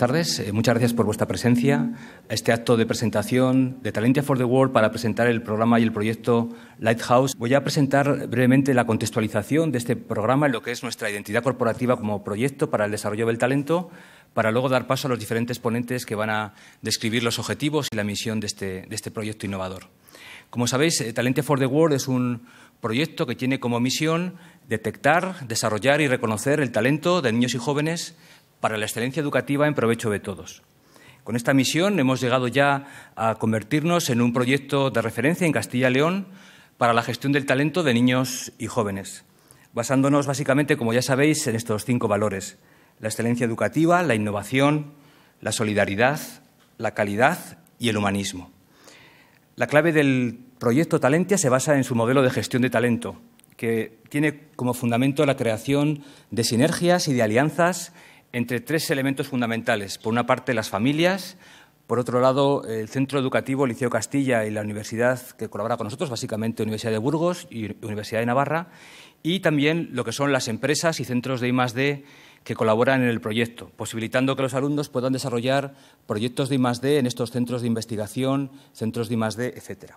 tardes. Eh, muchas gracias por vuestra presencia a este acto de presentación de Talentia for the World para presentar el programa y el proyecto Lighthouse. Voy a presentar brevemente la contextualización de este programa en lo que es nuestra identidad corporativa como proyecto para el desarrollo del talento, para luego dar paso a los diferentes ponentes que van a describir los objetivos y la misión de este, este proyecto innovador. Como sabéis, eh, Talente for the World es un proyecto que tiene como misión detectar, desarrollar y reconocer el talento de niños y jóvenes para la excelencia educativa en provecho de todos. Con esta misión hemos llegado ya a convertirnos en un proyecto de referencia en Castilla y León para la gestión del talento de niños y jóvenes, basándonos básicamente, como ya sabéis, en estos cinco valores. La excelencia educativa, la innovación, la solidaridad, la calidad y el humanismo. La clave del proyecto Talentia se basa en su modelo de gestión de talento, que tiene como fundamento la creación de sinergias y de alianzas entre tres elementos fundamentales. Por una parte, las familias. Por otro lado, el Centro Educativo Liceo Castilla y la universidad que colabora con nosotros, básicamente Universidad de Burgos y Universidad de Navarra. Y también lo que son las empresas y centros de I+.D. que colaboran en el proyecto, posibilitando que los alumnos puedan desarrollar proyectos de I+.D. en estos centros de investigación, centros de I+.D., etc.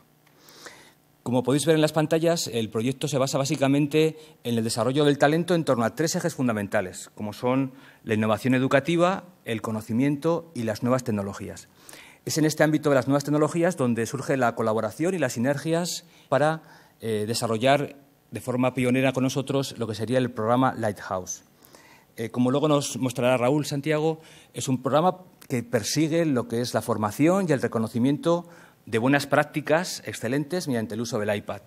Como podéis ver en las pantallas, el proyecto se basa básicamente en el desarrollo del talento en torno a tres ejes fundamentales, como son la innovación educativa, el conocimiento y las nuevas tecnologías. Es en este ámbito de las nuevas tecnologías donde surge la colaboración y las sinergias para eh, desarrollar de forma pionera con nosotros lo que sería el programa Lighthouse. Eh, como luego nos mostrará Raúl Santiago, es un programa que persigue lo que es la formación y el reconocimiento de buenas prácticas excelentes mediante el uso del iPad.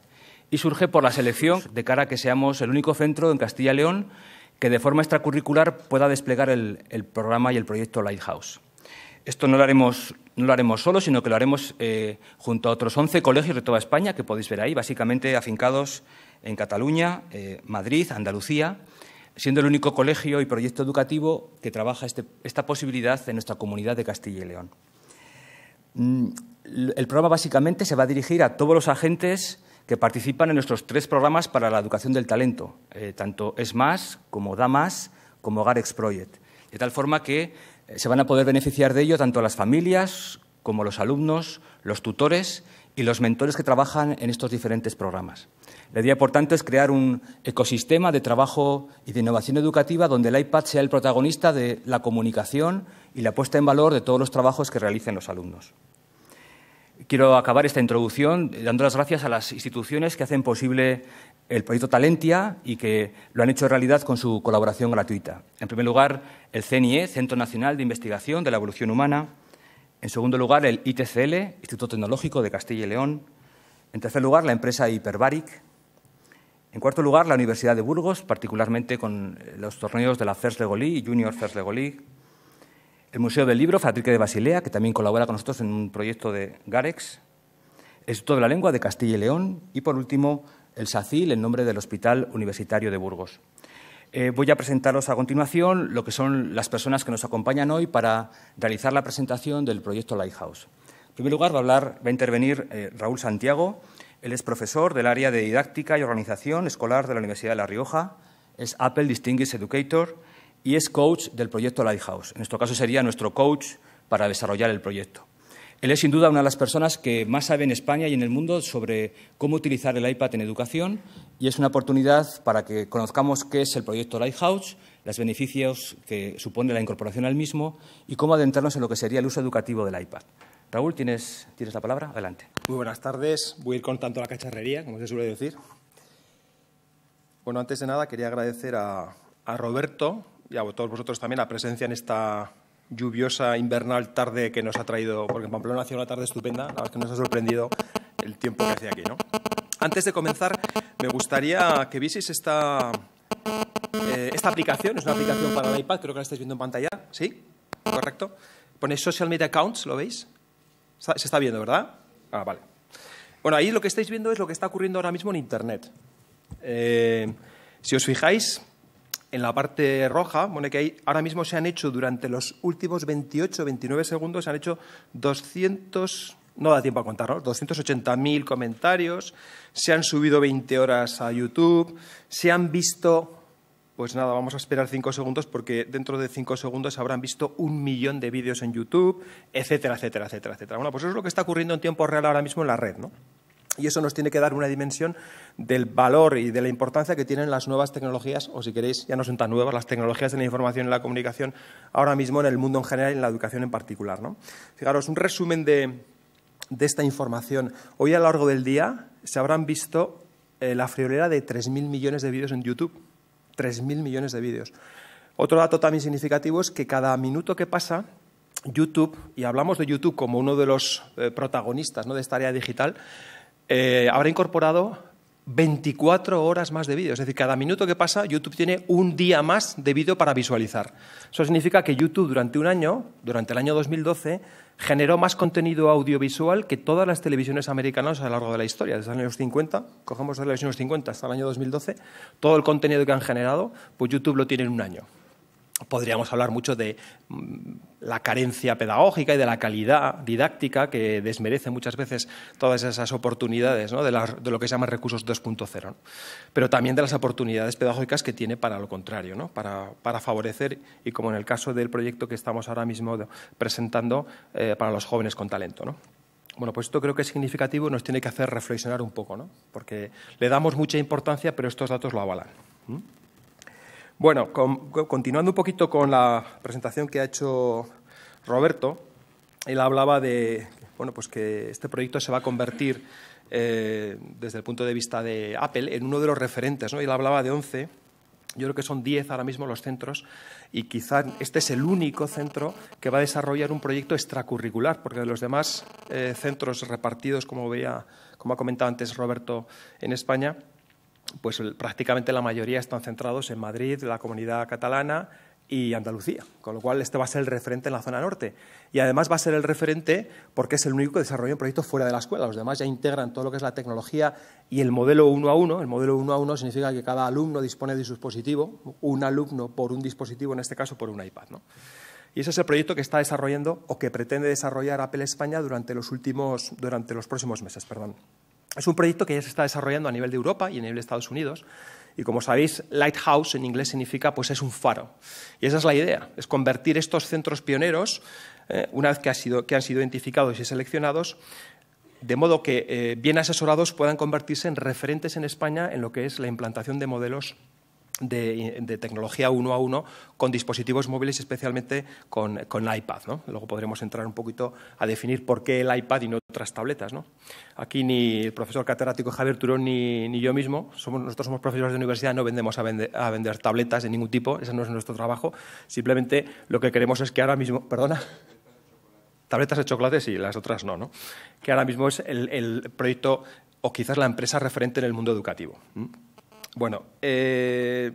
Y surge por la selección de cara a que seamos el único centro en Castilla y León que de forma extracurricular pueda desplegar el, programa y el proyecto Lighthouse. Esto no lo haremos, no lo haremos solo, sino que lo haremos eh, junto a otros 11 colegios de toda España, que podéis ver ahí, básicamente afincados en Cataluña, eh, Madrid, Andalucía, siendo el único colegio y proyecto educativo que trabaja este, esta posibilidad en nuestra comunidad de Castilla y León. Mm, el programa básicamente se va a dirigir a todos los agentes que participan en nuestros tres programas para la educación del talento, eh, tanto Es Más como Da como Garex Project, de tal forma que eh, se van a poder beneficiar de ello tanto las familias como los alumnos, los tutores y los mentores que trabajan en estos diferentes programas. La idea, importante es crear un ecosistema de trabajo y de innovación educativa donde el iPad sea el protagonista de la comunicación y la puesta en valor de todos los trabajos que realicen los alumnos. Quiero acabar esta introducción dando las gracias a las instituciones que hacen posible el proyecto Talentia y que lo han hecho realidad con su colaboración gratuita. En primer lugar, el CNIE, Centro Nacional de Investigación de la Evolución Humana. En segundo lugar, el ITCL, Instituto Tecnológico de Castilla y León. En tercer lugar, la empresa Hyperbaric. En cuarto lugar, la Universidad de Burgos, particularmente con los torneos de la FERS League y Junior FERS League el Museo del Libro, Fatrique de Basilea, que también colabora con nosotros en un proyecto de Garex, el Instituto de la Lengua de Castilla y León y, por último, el SACIL, en nombre del Hospital Universitario de Burgos. Eh, voy a presentaros a continuación lo que son las personas que nos acompañan hoy para realizar la presentación del proyecto Lighthouse. En primer lugar, va a, hablar, va a intervenir eh, Raúl Santiago. Él es profesor del área de didáctica y organización escolar de la Universidad de La Rioja. Es Apple Distinguished Educator y es coach del proyecto Lighthouse. En nuestro caso sería nuestro coach para desarrollar el proyecto. Él es sin duda una de las personas que más sabe en España y en el mundo sobre cómo utilizar el iPad en educación y es una oportunidad para que conozcamos qué es el proyecto Lighthouse, los beneficios que supone la incorporación al mismo y cómo adentrarnos en lo que sería el uso educativo del iPad. Raúl, ¿tienes, la palabra? Adelante. Muy buenas tardes. Voy a ir con tanto la cacharrería, como se suele decir. Bueno, antes de nada quería agradecer a Roberto y a todos vosotros también la presencia en esta lluviosa invernal tarde que nos ha traído, porque en Pamplona sido una tarde estupenda, la verdad que nos ha sorprendido el tiempo que hacía aquí. ¿no? Antes de comenzar, me gustaría que vieseis esta, eh, esta aplicación, es una aplicación para el iPad, creo que la estáis viendo en pantalla, ¿sí? ¿Correcto? Pone Social Media Accounts, ¿lo veis? se está viendo, ¿verdad? Ah, vale. Bueno, ahí lo que estáis viendo es lo que está ocurriendo ahora mismo en Internet. Eh, si os fijáis, en la parte roja, que ahora mismo se han hecho durante los últimos 28, 29 segundos, se han hecho 200, no da tiempo a contar, 280.000 comentarios, se han subido 20 horas a YouTube, se han visto, pues nada, vamos a esperar 5 segundos porque dentro de 5 segundos habrán visto un millón de vídeos en YouTube, etcétera, etcétera, etcétera, etcétera. Bueno, pues eso es lo que está ocurriendo en tiempo real ahora mismo en la red, ¿no? Y eso nos tiene que dar una dimensión del valor y de la importancia que tienen las nuevas tecnologías, o si queréis, ya no son tan nuevas, las tecnologías de la información y la comunicación ahora mismo en el mundo en general y en la educación en particular. ¿no? Fijaros, un resumen de, esta información. Hoy a lo largo del día se habrán visto eh, la friolera de 3.000 millones de vídeos en YouTube. 3.000 millones de vídeos. Otro dato también significativo es que cada minuto que pasa, YouTube, y hablamos de YouTube como uno de los eh, protagonistas de esta área digital, eh, habrá incorporado 24 horas más de vídeo. Es decir, cada minuto que pasa, YouTube tiene un día más de vídeo para visualizar. Eso significa que YouTube durante un año, durante el año 2012, generó más contenido audiovisual que todas las televisiones americanas a lo largo de la historia. Desde los años 50, cogemos desde los años 50 hasta el año 2012, todo el contenido que han generado, pues YouTube lo tiene en un año podríamos hablar mucho de mm, la carencia pedagógica y de la calidad didáctica que desmerece muchas veces todas esas oportunidades de, lo que se llama recursos 2.0, pero también de las oportunidades pedagógicas que tiene para lo contrario, para, favorecer, y como en el caso del proyecto que estamos ahora mismo presentando eh, para los jóvenes con talento. Bueno, pues esto creo que es significativo y nos tiene que hacer reflexionar un poco, porque le damos mucha importancia, pero estos datos lo avalan. Bueno, continuando un poquito con la presentación que ha hecho Roberto, él hablaba de bueno, pues que este proyecto se va a convertir eh, desde el punto de vista de Apple en uno de los referentes. ¿no? Él hablaba de 11 yo creo que son 10 ahora mismo los centros y quizá este es el único centro que va a desarrollar un proyecto extracurricular, porque de los demás eh, centros repartidos, como, veía, como ha comentado antes Roberto, en España, pues prácticamente la mayoría están centrados en Madrid, la comunidad catalana y Andalucía, con lo cual este va a ser el referente en la zona norte. Y además va a ser el referente porque es el único que desarrolla un proyecto fuera de la escuela. Los demás ya integran todo lo que es la tecnología y el modelo uno a uno. El modelo uno a uno significa que cada alumno dispone de su dispositivo, un alumno por un dispositivo, en este caso por un iPad. Y ese es el proyecto que está desarrollando o que pretende desarrollar Apple España durante los, últimos, durante los próximos meses. Es un proyecto que ya se está desarrollando a nivel de Europa y a nivel de Estados Unidos. Y como sabéis, lighthouse en inglés significa pues es un faro. Y esa es la idea, es convertir estos centros pioneros, eh, una vez que, han sido identificados y seleccionados, de modo que eh, bien asesorados puedan convertirse en referentes en España en lo que es la implantación de modelos de, tecnología uno a uno con dispositivos móviles, especialmente con, con iPad. ¿no? Luego podremos entrar un poquito a definir por qué el iPad y no otras tabletas. Aquí ni el profesor catedrático Javier Turón ni, yo mismo, somos, nosotros somos profesores de universidad, no vendemos a, vender tabletas de ningún tipo, ese no es nuestro trabajo. Simplemente lo que queremos es que ahora mismo. Perdona. Tabletas de chocolate sí, las otras no, Que ahora mismo es el, proyecto o quizás la empresa referente en el mundo educativo. Bueno, eh,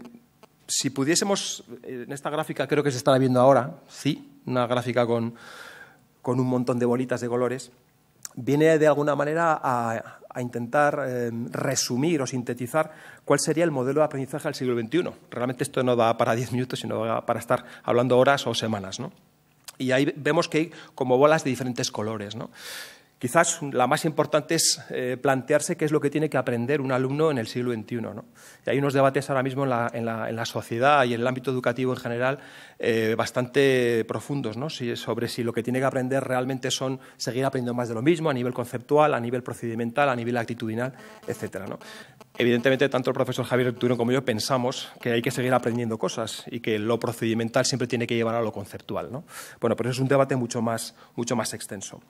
si pudiésemos, en esta gráfica creo que se estará viendo ahora, sí, una gráfica con, un montón de bolitas de colores, viene de alguna manera a, intentar em, resumir o sintetizar cuál sería el modelo de aprendizaje del siglo XXI. Realmente esto no da para diez minutos, sino para estar hablando horas o semanas. ¿no? Y ahí vemos que hay como bolas de diferentes colores. ¿no? Quizás la más importante es eh, plantearse qué es lo que tiene que aprender un alumno en el siglo XXI. Y hay unos debates ahora mismo en la, sociedad y en el ámbito educativo en general eh, bastante profundos ¿no? sobre si lo que tiene que aprender realmente son seguir aprendiendo más de lo mismo a nivel conceptual, a nivel procedimental, a nivel actitudinal, etc. Evidentemente, tanto el profesor Javier Turón como yo pensamos que hay que seguir aprendiendo cosas y que lo procedimental siempre tiene que llevar a lo conceptual. Bueno, pero eso es un debate mucho más, mucho más extenso.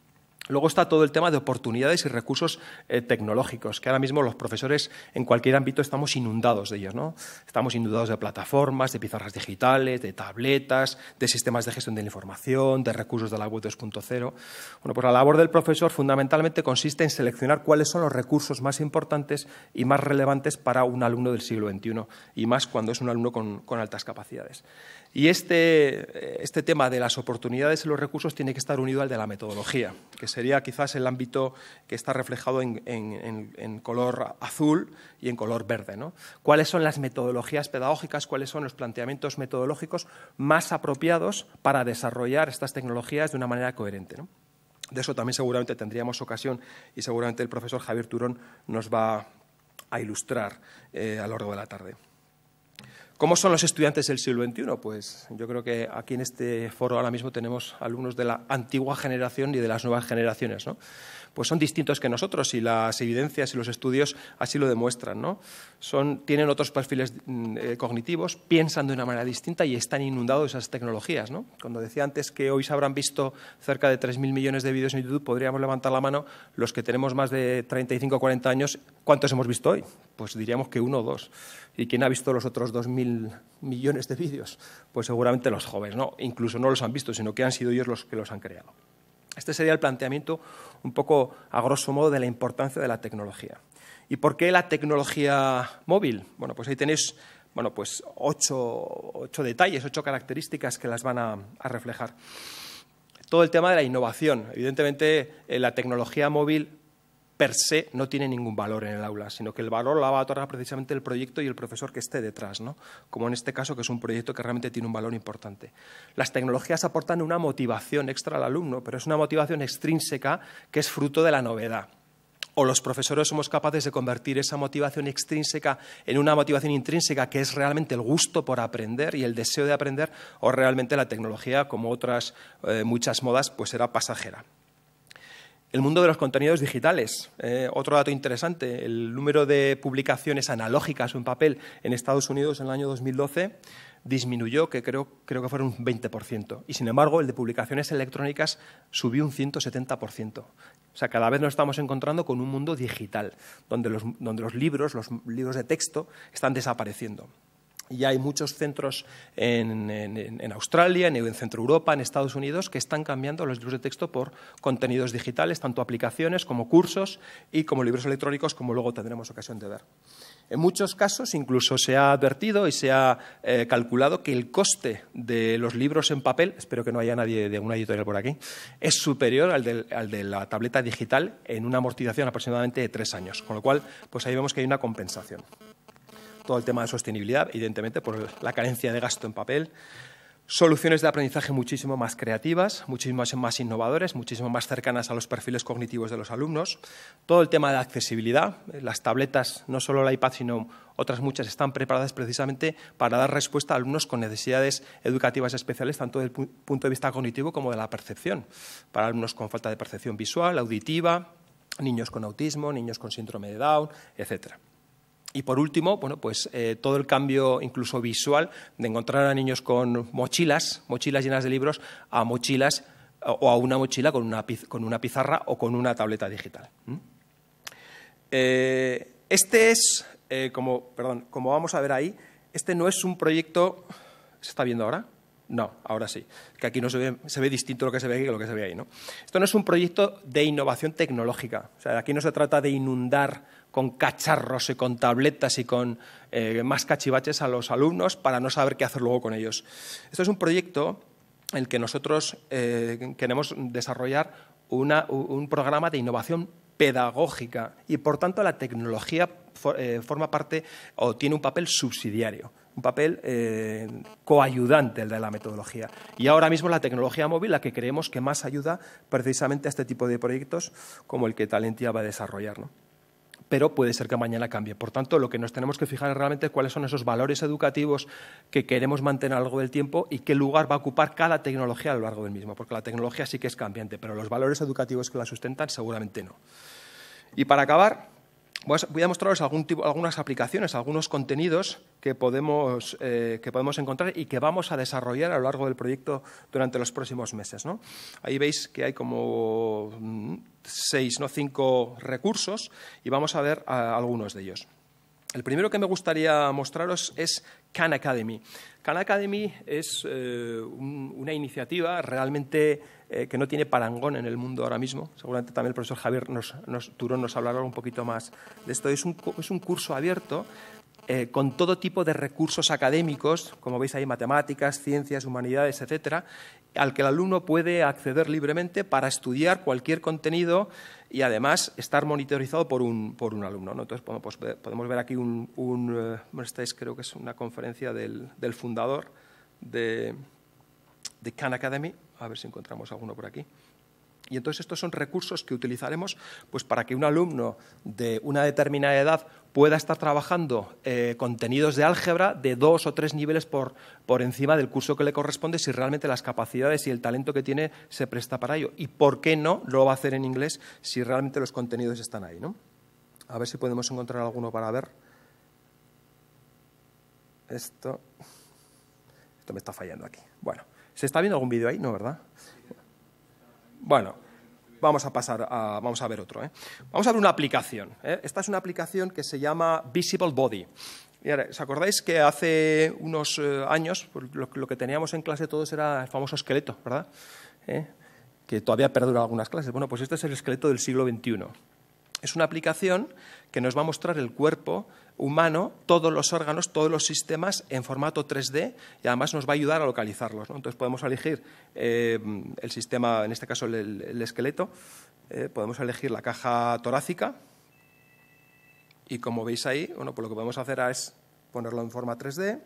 Luego está todo el tema de oportunidades y recursos eh, tecnológicos, que ahora mismo los profesores en cualquier ámbito estamos inundados de ellos. ¿no? Estamos inundados de plataformas, de pizarras digitales, de tabletas, de sistemas de gestión de la información, de recursos de la web 2.0. Bueno, pues la labor del profesor fundamentalmente consiste en seleccionar cuáles son los recursos más importantes y más relevantes para un alumno del siglo XXI, y más cuando es un alumno con, altas capacidades. Y este, eh, este tema de las oportunidades y los recursos tiene que estar unido al de la metodología, que sería quizás el ámbito que está reflejado en, color azul y en color verde. ¿no? ¿Cuáles son las metodologías pedagógicas, cuáles son los planteamientos metodológicos más apropiados para desarrollar estas tecnologías de una manera coherente? De eso también seguramente tendríamos ocasión y seguramente el profesor Javier Turón nos va a ilustrar eh, a lo largo de la tarde. ¿Cómo son los estudiantes del siglo XXI? Pues yo creo que aquí en este foro ahora mismo tenemos alumnos de la antigua generación y de las nuevas generaciones. ¿no? pues son distintos que nosotros y las evidencias y los estudios así lo demuestran. ¿no? Son, tienen otros perfiles mm, eh, cognitivos, piensan de una manera distinta y están inundados de esas tecnologías. Cuando decía antes que hoy se habrán visto cerca de 3.000 millones de vídeos en YouTube, podríamos levantar la mano los que tenemos más de 35 o 40 años, ¿cuántos hemos visto hoy? Pues diríamos que uno o dos. ¿Y quién ha visto los otros 2.000 millones de vídeos? Pues seguramente los jóvenes, ¿no? Incluso no los han visto, sino que han sido ellos los que los han creado. Este sería el planteamiento un poco a grosso modo de la importancia de la tecnología. ¿Y por qué la tecnología móvil? Bueno, pues ahí tenéis pues ocho, detalles, ocho características que las van a, reflejar todo el tema de la innovación. Evidentemente, eh, la tecnología móvil per se no tiene ningún valor en el aula, sino que el valor lo va a otorgar precisamente el proyecto y el profesor que esté detrás, ¿no? como en este caso que es un proyecto que realmente tiene un valor importante. Las tecnologías aportan una motivación extra al alumno, pero es una motivación extrínseca que es fruto de la novedad o los profesores somos capaces de convertir esa motivación extrínseca en una motivación intrínseca que es realmente el gusto por aprender y el deseo de aprender, o realmente la tecnología, como otras eh, muchas modas, pues será pasajera. El mundo de los contenidos digitales. Eh, otro dato interesante, el número de publicaciones analógicas o en papel en Estados Unidos en el año 2012 disminuyó, que creo, creo que fueron un 20%. Y sin embargo, el de publicaciones electrónicas subió un 170%. O sea, cada vez nos estamos encontrando con un mundo digital, donde donde los libros, los libros de texto, están desapareciendo. Y hay muchos centros en, Australia, en, Centro Europa, en Estados Unidos, que están cambiando los libros de texto por contenidos digitales, tanto aplicaciones como cursos y como libros electrónicos, como luego tendremos ocasión de ver. En muchos casos incluso se ha advertido y se ha eh, calculado que el coste de los libros en papel, espero que no haya nadie de una editorial por aquí, es superior al, al de la tableta digital en una amortización aproximadamente de tres años, con lo cual pues ahí vemos que hay una compensación todo el tema de sostenibilidad, evidentemente por la carencia de gasto en papel, soluciones de aprendizaje muchísimo más creativas, muchísimo más innovadoras, muchísimo más cercanas a los perfiles cognitivos de los alumnos, todo el tema de accesibilidad, las tabletas, no solo la iPad, sino otras muchas están preparadas precisamente para dar respuesta a alumnos con necesidades educativas especiales, tanto desde el punto de vista cognitivo como de la percepción, para alumnos con falta de percepción visual, auditiva, niños con autismo, niños con síndrome de Down, etcétera. Y por último, bueno, pues eh, todo el cambio incluso visual de encontrar a niños con mochilas, mochilas llenas de libros, a mochilas o a una mochila con una, pizarra o con una tableta digital. Eh, este es, eh, como, perdón, como vamos a ver ahí, este no es un proyecto... ¿Se está viendo ahora? No, ahora sí. Que aquí no se ve, se ve distinto lo que se ve aquí que lo que se ve ahí. ¿no? Esto no es un proyecto de innovación tecnológica. O sea, aquí no se trata de inundar con cacharros y con tabletas y con eh, más cachivaches a los alumnos para no saber qué hacer luego con ellos. Esto es un proyecto en el que nosotros eh, queremos desarrollar un programa de innovación pedagógica y, por tanto, la tecnología eh, forma parte o tiene un papel subsidiario un papel coayudante el de la metodología. Y ahora mismo la tecnología móvil, la que creemos que más ayuda precisamente a este tipo de proyectos como el que Talentia va a desarrollar. ¿no? pero puede ser que mañana cambie. Por tanto, lo que nos tenemos que fijar es realmente cuáles son esos valores educativos que queremos mantener a lo largo del tiempo y qué lugar va a ocupar cada tecnología a lo largo del mismo, porque la tecnología sí que es cambiante, pero los valores educativos que la sustentan seguramente no. Y para acabar, voy a mostraros algunas aplicaciones, algunos contenidos que podemos, eh, que podemos, encontrar y que vamos a desarrollar a lo largo del proyecto durante los próximos meses. Ahí veis que hay como mm, seis, no cinco recursos y vamos a ver algunos de ellos. El primero que me gustaría mostraros es Khan Academy. Khan Academy es eh, una iniciativa realmente eh, que no tiene parangón en el mundo ahora mismo. Seguramente también el profesor Javier nos, nos, Turón nos hablará un poquito más de esto. Es un, curso abierto eh, con todo tipo de recursos académicos, como veis ahí, matemáticas, ciencias, humanidades, etcétera, al que el alumno puede acceder libremente para estudiar cualquier contenido y además estar monitorizado por un, alumno. Entonces, pues, podemos ver aquí un. Eh, creo que es una conferencia del, fundador de Khan Academy, a ver si encontramos alguno por aquí. Y entonces estos son recursos que utilizaremos pues, para que un alumno de una determinada edad pueda estar trabajando eh, contenidos de álgebra de dos o tres niveles por, por encima del curso que le corresponde si realmente las capacidades y el talento que tiene se presta para ello. Y por qué no lo va a hacer en inglés si realmente los contenidos están ahí. ¿no? A ver si podemos encontrar alguno para ver. Esto, esto me está fallando aquí. Bueno. ¿Se está viendo algún vídeo ahí? No, ¿verdad? Bueno, vamos a pasar a, vamos a ver otro. ¿eh? Vamos a ver una aplicación. ¿eh? Esta es una aplicación que se llama Visible Body. ¿Os acordáis que hace unos eh, años lo, que teníamos en clase todos era el famoso esqueleto, ¿verdad? Que todavía perdura algunas clases. Bueno, pues este es el esqueleto del siglo XXI. Es una aplicación que nos va a mostrar el cuerpo humano todos los órganos, todos los sistemas en formato 3D y además nos va a ayudar a localizarlos. Entonces podemos elegir eh, el sistema, en este caso el, esqueleto, eh, podemos elegir la caja torácica y como veis ahí, pues lo que podemos hacer es ponerlo en forma 3D,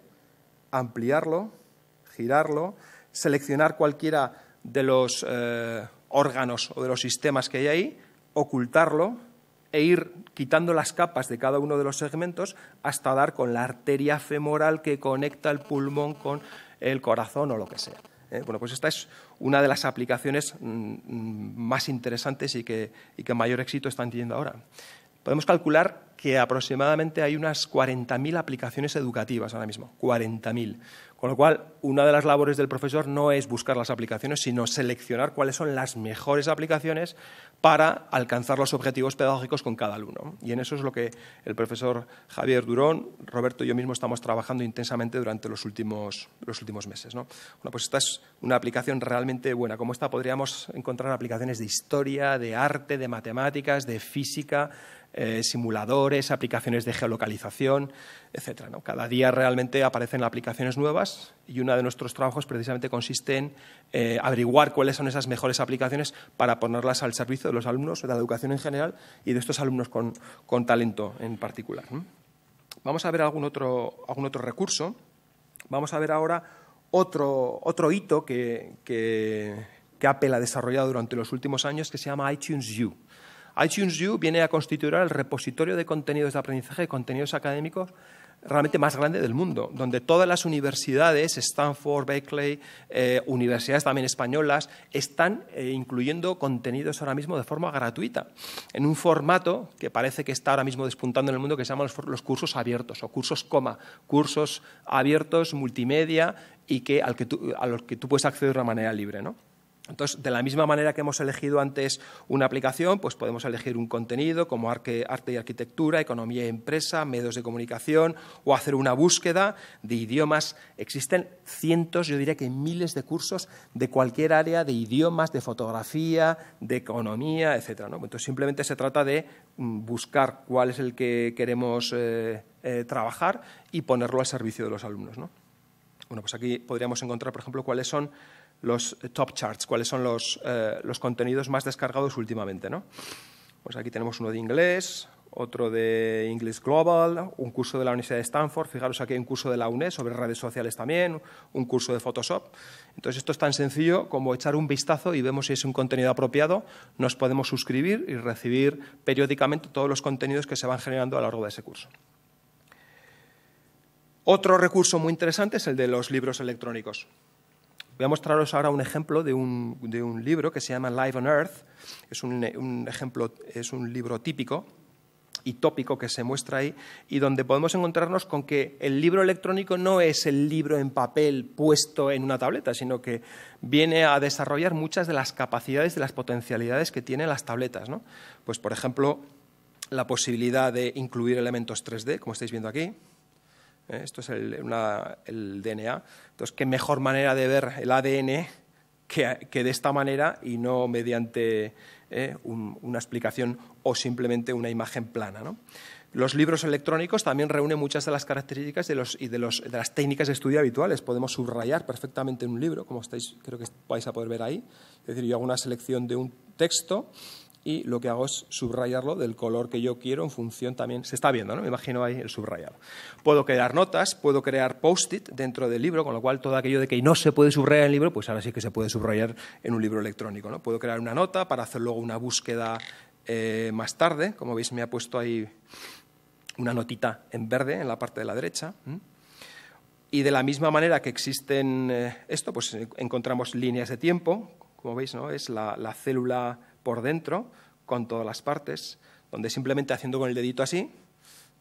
ampliarlo, girarlo, seleccionar cualquiera de los eh, órganos o de los sistemas que hay ahí, ocultarlo e ir quitando las capas de cada uno de los segmentos hasta dar con la arteria femoral que conecta el pulmón con el corazón o lo que sea. ¿eh? Bueno, pues esta es una de las aplicaciones mm, mm, más interesantes y que, y que mayor éxito están teniendo ahora. Podemos calcular que aproximadamente hay unas 40.000 aplicaciones educativas ahora mismo, 40.000. Con lo cual, una de las labores del profesor no es buscar las aplicaciones, sino seleccionar cuáles son las mejores aplicaciones para alcanzar los objetivos pedagógicos con cada alumno. Y en eso es lo que el profesor Javier Durón, Roberto y yo mismo estamos trabajando intensamente durante los últimos, los últimos meses. pues esta es una aplicación realmente buena. Como esta podríamos encontrar aplicaciones de historia, de arte, de matemáticas, de física, eh, simuladores, aplicaciones de geolocalización, etc. Cada día realmente aparecen aplicaciones nuevas y uno de nuestros trabajos precisamente consiste en eh, averiguar cuáles son esas mejores aplicaciones para ponerlas al servicio de los alumnos, de la educación en general y de estos alumnos con, talento en particular. Vamos a ver algún otro, algún otro recurso. Vamos a ver ahora otro, hito que, que Apple ha desarrollado durante los últimos años que se llama iTunes U iTunes U viene a constituir el repositorio de contenidos de aprendizaje, y contenidos académicos realmente más grande del mundo, donde todas las universidades, Stanford, Berkeley, eh, universidades también españolas, están eh, incluyendo contenidos ahora mismo de forma gratuita, en un formato que parece que está ahora mismo despuntando en el mundo, que se llaman los, cursos abiertos o cursos coma, cursos abiertos multimedia y que, a los que tú puedes acceder de una manera libre. ¿no? Entonces, de la misma manera que hemos elegido antes una aplicación, pues podemos elegir un contenido como arte y arquitectura, economía y empresa, medios de comunicación o hacer una búsqueda de idiomas. Existen cientos, yo diría que miles de cursos de cualquier área de idiomas, de fotografía, de economía, etc. Entonces, simplemente se trata de mm, buscar cuál es el que queremos eh, eh, trabajar y ponerlo al servicio de los alumnos. Bueno, pues aquí podríamos encontrar, por ejemplo, cuáles son los eh, top charts, cuáles son eh, los, contenidos más descargados últimamente. ¿no? Pues aquí tenemos uno de inglés, otro de English Global, un curso de la Universidad de Stanford, fijaros aquí un curso de la UNED sobre redes sociales también, un curso de Photoshop. Entonces esto es tan sencillo como echar un vistazo y vemos si es un contenido apropiado, nos podemos suscribir y recibir periódicamente todos los contenidos que se van generando a lo largo de ese curso. Otro recurso muy interesante es el de los libros electrónicos. Voy a mostraros ahora un ejemplo de un, de un libro que se llama Live on Earth. Es un, ejemplo, es un libro típico y tópico que se muestra ahí y donde podemos encontrarnos con que el libro electrónico no es el libro en papel puesto en una tableta, sino que viene a desarrollar muchas de las capacidades, de las potencialidades que tienen las tabletas. ¿no? Pues, por ejemplo, la posibilidad de incluir elementos 3D, como estáis viendo aquí, ¿eh? esto es el, DNA. Entonces, qué mejor manera de ver el ADN que, de esta manera y no mediante ¿eh? una explicación o simplemente una imagen plana. Los libros electrónicos también reúnen muchas de las características de los, y de, los, de, las técnicas de estudio habituales. Podemos subrayar perfectamente un libro, como estáis, creo que vais a poder ver ahí. Es decir, yo hago una selección de un texto y lo que hago es subrayarlo del color que yo quiero en función también, se está viendo, ¿no? Me imagino ahí el subrayado. Puedo crear notas, puedo crear post-it dentro del libro, con lo cual todo aquello de que no se puede subrayar en el libro, pues ahora sí que se puede subrayar en un libro electrónico, ¿no? Puedo crear una nota para hacer luego una búsqueda eh, más tarde, como veis me ha puesto ahí una notita en verde en la parte de la derecha. Y de la misma manera que existen eh, esto, pues eh, encontramos líneas de tiempo, como veis, ¿no? Es la célula por dentro con todas las partes, donde simplemente haciendo con el dedito así,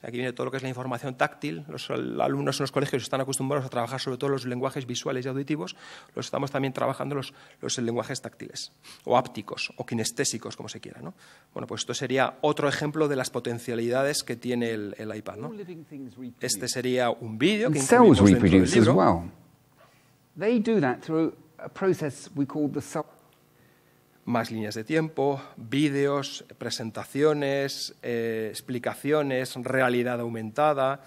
aquí viene todo lo que es la información táctil, los alumnos en los colegios están acostumbrados a trabajar sobre todo los lenguajes visuales y auditivos, los estamos también trabajando los, los lenguajes táctiles, o ápticos, o kinestésicos, como se quiera. ¿no? Bueno, pues esto sería otro ejemplo de las potencialidades que tiene el, el iPad. ¿no? Este sería un vídeo que incluimos dentro del libro. They do that through a process we call the más líneas de tiempo, vídeos, presentaciones, eh, explicaciones, realidad aumentada.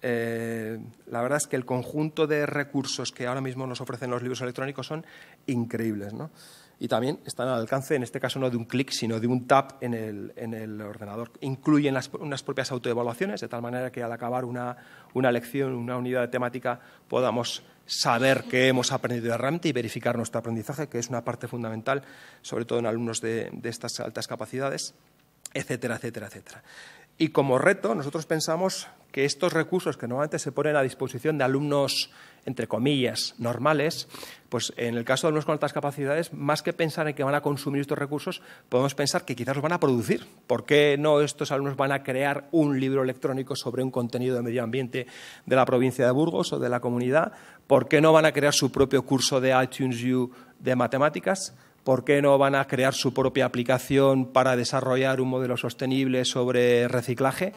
Eh, la verdad es que el conjunto de recursos que ahora mismo nos ofrecen los libros electrónicos son increíbles. ¿no? y también están al alcance, en este caso no de un clic, sino de un tap en el, ordenador. Incluyen unas propias autoevaluaciones, de tal manera que al acabar una, lección, una unidad de temática, podamos saber qué hemos aprendido de RAMTE y verificar nuestro aprendizaje, que es una parte fundamental, sobre todo en alumnos de, de estas altas capacidades etcétera, etcétera, etcétera. Y como reto, nosotros pensamos que estos recursos que normalmente se ponen a disposición de alumnos, entre comillas, normales, pues en el caso de alumnos con altas capacidades, más que pensar en que van a consumir estos recursos, podemos pensar que quizás los van a producir. ¿Por qué no estos alumnos van a crear un libro electrónico sobre un contenido de medio ambiente de la provincia de Burgos o de la comunidad? ¿Por qué no van a crear su propio curso de iTunes U de matemáticas? ¿Por qué no van a crear su propia aplicación para desarrollar un modelo sostenible sobre reciclaje?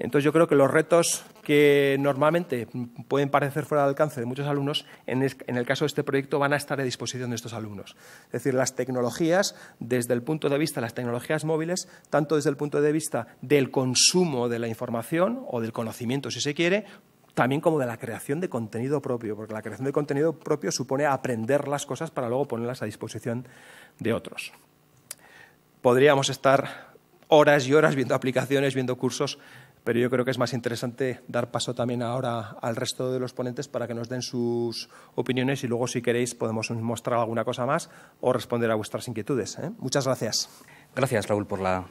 Entonces yo creo que los retos que normalmente pueden parecer fuera de alcance de muchos alumnos, en, el caso de este proyecto van a estar a disposición de estos alumnos. Es decir, las tecnologías, desde el punto de vista de las tecnologías móviles, tanto desde el punto de vista del consumo de la información o del conocimiento, si se quiere, también como de la creación de contenido propio, porque la creación de contenido propio supone aprender las cosas para luego ponerlas a disposición de otros. Podríamos estar horas y horas viendo aplicaciones, viendo cursos, pero yo creo que es más interesante dar paso también ahora al resto de los ponentes para que nos den sus opiniones y luego, si queréis, podemos mostrar alguna cosa más o responder a vuestras inquietudes. ¿eh? Muchas gracias. Gracias, Raúl, por la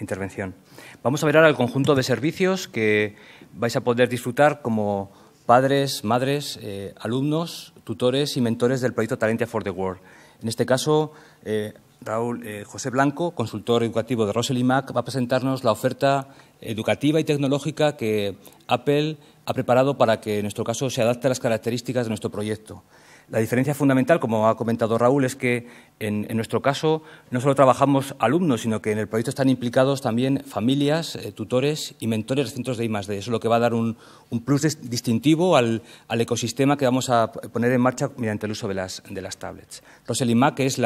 intervención. Vamos a ver ahora el conjunto de servicios que vais a poder disfrutar como padres, madres, eh, alumnos, tutores y mentores del proyecto Talentia for the World. En este caso, eh, Raúl eh, José Blanco, consultor educativo de Rosely Mac, va a presentarnos la oferta educativa y tecnológica que Apple ha preparado para que, en nuestro caso, se adapte a las características de nuestro proyecto. La diferencia fundamental, como ha comentado Raúl, es que en, nuestro caso no solo trabajamos alumnos, sino que en el proyecto están implicados también familias, eh, tutores y mentores de centros de I+.D. Eso es lo que va a dar un, plus distintivo al, al, ecosistema que vamos a poner en marcha mediante el uso de las, de las tablets. Rosalind Mac es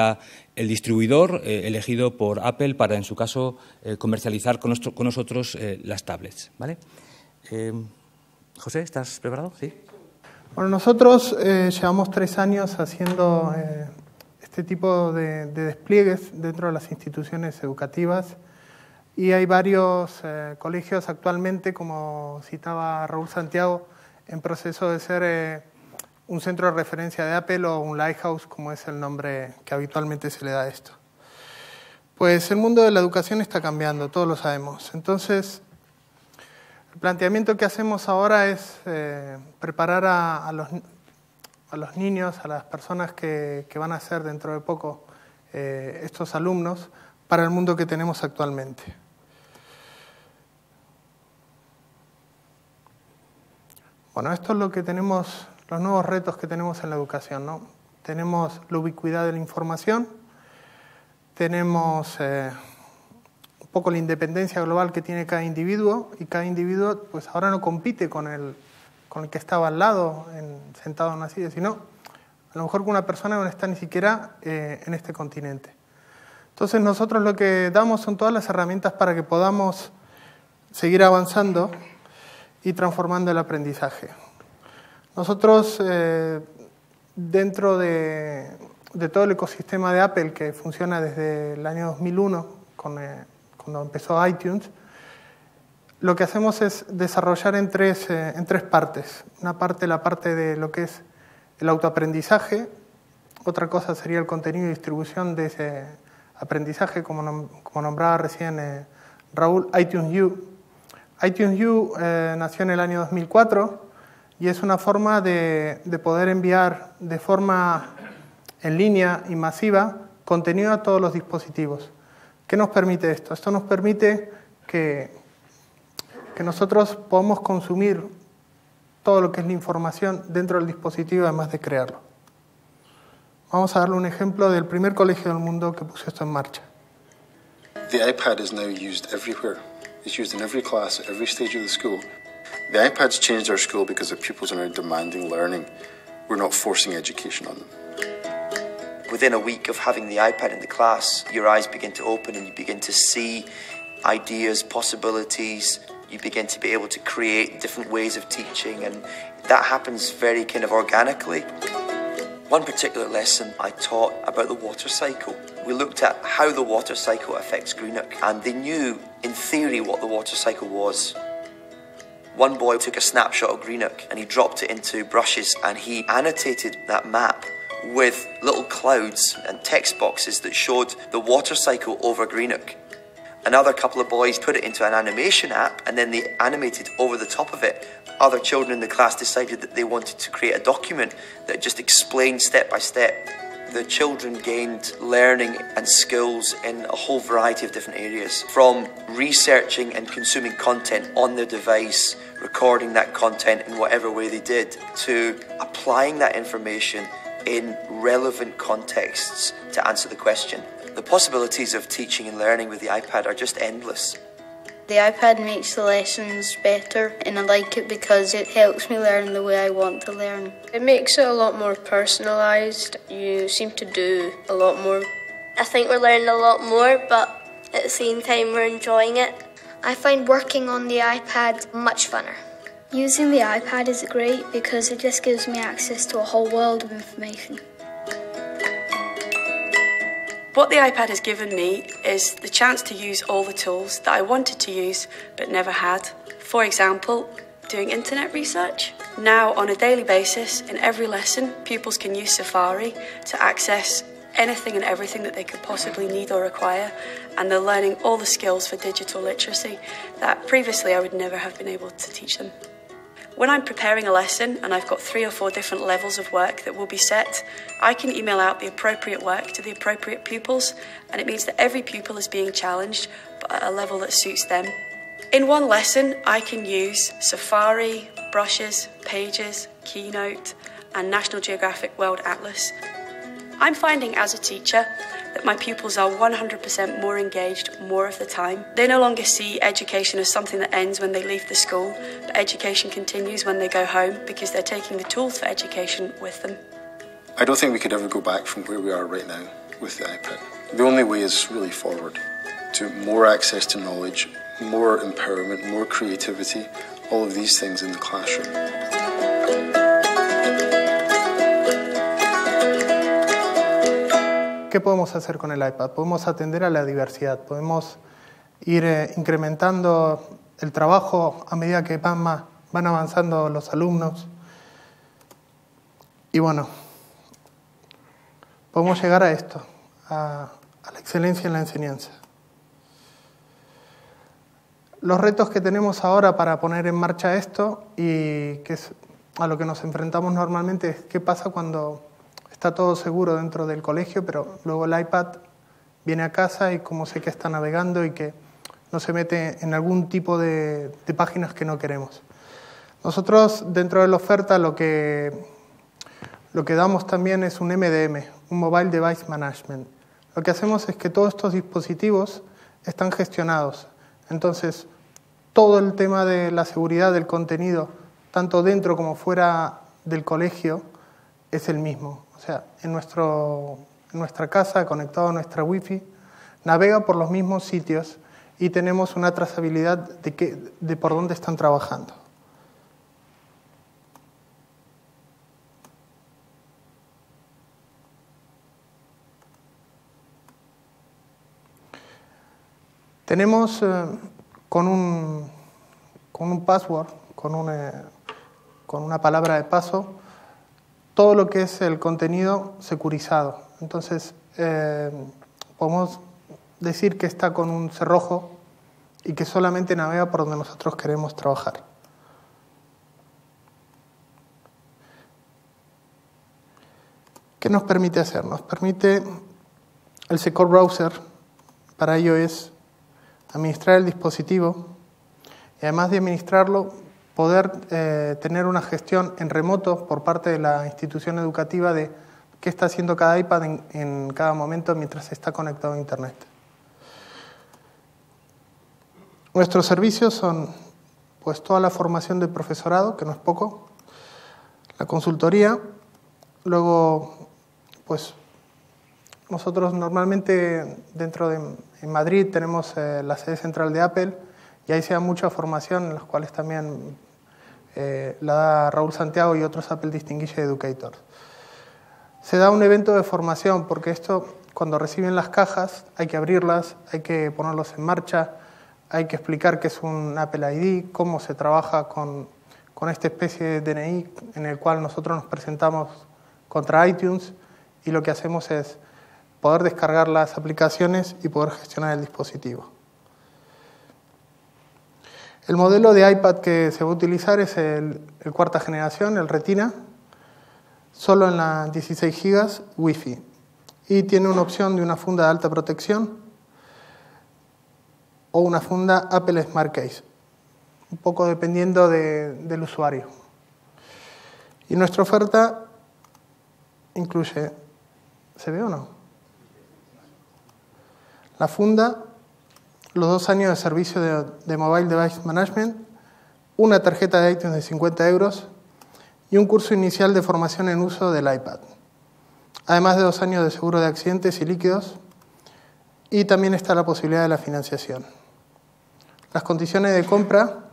el distribuidor eh, elegido por Apple para, en su caso, eh, comercializar con, nosotros las tablets. ¿vale? José, ¿estás preparado? Sí. Bueno, nosotros eh, llevamos tres años haciendo eh, este tipo de, despliegues dentro de las instituciones educativas y hay varios eh, colegios actualmente, como citaba Raúl Santiago, en proceso de ser un centro de referencia de Apple o un lighthouse, como es el nombre que habitualmente se le da a esto. Pues el mundo de la educación está cambiando, todos lo sabemos. Entonces, el planteamiento que hacemos ahora es eh, preparar a, los, niños, a las personas que, van a ser dentro de poco eh, estos alumnos, para el mundo que tenemos actualmente. Bueno, esto es lo que tenemos, los nuevos retos que tenemos en la educación. Tenemos la ubicuidad de la información, tenemos... Eh, poco la independencia global que tiene cada individuo y cada individuo pues ahora no compite con el, con el que estaba al lado, sentado en una silla, sino a lo mejor con una persona que no está ni siquiera eh, en este continente. Entonces nosotros lo que damos son todas las herramientas para que podamos seguir avanzando y transformando el aprendizaje. Nosotros, eh, dentro de, todo el ecosistema de Apple, que funciona desde el año 2001 con, eh, cuando empezó iTunes, lo que hacemos es desarrollar eh, en tres, partes. Una parte, la parte de lo que es el autoaprendizaje, otra cosa sería el contenido y distribución de ese aprendizaje, como, nombraba recién eh, Raúl, iTunes U. iTunes U eh, nació en el año 2004 y es una forma de, de poder enviar de forma en línea y masiva contenido a todos los dispositivos. ¿Qué nos permite esto? Esto nos permite que, que nosotros podamos consumir todo lo que es la información dentro del dispositivo, además de crearlo. Vamos a darle un ejemplo del primer colegio del mundo que puso esto en marcha. The iPad is now used everywhere. It's used in every class, every stage of the school. The iPad's changed our school because the pupils are now demanding learning. We're not forcing education on them. Within a week of having the iPad in the class, your eyes begin to open and you begin to see ideas, possibilities. You begin to be able to create different ways of teaching, and that happens very kind of organically. One particular lesson I taught about the water cycle. We looked at how the water cycle affects Greenock, and they knew, in theory, what the water cycle was. One boy took a snapshot of Greenock and he dropped it into brushes and he annotated that map with little clouds and text boxes that showed the water cycle over Greenock. Another couple of boys put it into an animation app and then they animated over the top of it. Other children in the class decided that they wanted to create a document that just explained step by step. The children gained learning and skills in a whole variety of different areas from researching and consuming content on their device, recording that content in whatever way they did, to applying that information in relevant contexts to answer the question. The possibilities of teaching and learning with the iPad are just endless. The iPad makes the lessons better and I like it because it helps me learn the way I want to learn. It makes it a lot more personalised. You seem to do a lot more. I think we're learning a lot more, but at the same time, we're enjoying it. I find working on the iPad much funner. Using the iPad is great because it just gives me access to a whole world of information. What the iPad has given me is the chance to use all the tools that I wanted to use but never had. For example, doing internet research. Now, on a daily basis, in every lesson, pupils can use Safari to access anything and everything that they could possibly need or require, and they're learning all the skills for digital literacy that previously I would never have been able to teach them. When I'm preparing a lesson and I've got three or four different levels of work that will be set, I can email out the appropriate work to the appropriate pupils, and it means that every pupil is being challenged, but at a level that suits them. In one lesson, I can use Safari, Brushes, Pages, Keynote, and National Geographic World Atlas. I'm finding as a teacher that my pupils are 100% more engaged more of the time. They no longer see education as something that ends when they leave the school, but education continues when they go home because they're taking the tools for education with them. I don't think we could ever go back from where we are right now with the iPad. The only way is really forward to more access to knowledge, more empowerment, more creativity, all of these things in the classroom. ¿qué podemos hacer con el iPad? Podemos atender a la diversidad, podemos ir eh, incrementando el trabajo a medida que van, más, van avanzando los alumnos. Y bueno, podemos llegar a esto, a, a la excelencia en la enseñanza. Los retos que tenemos ahora para poner en marcha esto y que es a lo que nos enfrentamos normalmente es qué pasa cuando está todo seguro dentro del colegio, pero luego el iPad viene a casa y como sé que está navegando y que no se mete en algún tipo de, páginas que no queremos. Nosotros dentro de la oferta lo que, lo que damos también es un MDM, un Mobile Device Management. Lo que hacemos es que todos estos dispositivos están gestionados. Entonces, todo el tema de la seguridad del contenido, tanto dentro como fuera del colegio, es el mismo. O sea, en, nuestro, nuestra casa, conectado a nuestra wifi, navega por los mismos sitios y tenemos una trazabilidad de, que, de por dónde están trabajando. Tenemos eh, con, un, con un password, con eh, con una palabra de paso, todo lo que es el contenido securizado. Entonces, eh, podemos decir que está con un cerrojo y que solamente navega por donde nosotros queremos trabajar. ¿Qué nos permite hacer? Nos permite el Secure Browser, para ello es administrar el dispositivo y además de administrarlo poder eh, tener una gestión en remoto por parte de la institución educativa de qué está haciendo cada iPad en, cada momento mientras está conectado a Internet. Nuestros servicios son pues, toda la formación de profesorado, que no es poco, la consultoría, luego pues nosotros normalmente dentro de Madrid tenemos eh, la sede central de Apple, y ahí se da mucha formación, en las cuales también eh, la da Raúl Santiago y otros Apple Distinguished Educators. Se da un evento de formación, porque esto, cuando reciben las cajas, hay que abrirlas, hay que ponerlos en marcha, hay que explicar qué es un Apple ID, cómo se trabaja con, con esta especie de DNI en el cual nosotros nos presentamos contra iTunes y lo que hacemos es poder descargar las aplicaciones y poder gestionar el dispositivo. El modelo de iPad que se va a utilizar es el, cuarta generación, el Retina, solo en las 16 GB Wi-Fi. Y tiene una opción de una funda de alta protección o una funda Apple Smart Case, un poco dependiendo del usuario. Y nuestra oferta incluye, ¿se ve o no? La funda los dos años de servicio de, Mobile Device Management, una tarjeta de iTunes de 50 euros y un curso inicial de formación en uso del iPad, además de dos años de seguro de accidentes y líquidos, y también está la posibilidad de la financiación. Las condiciones de compra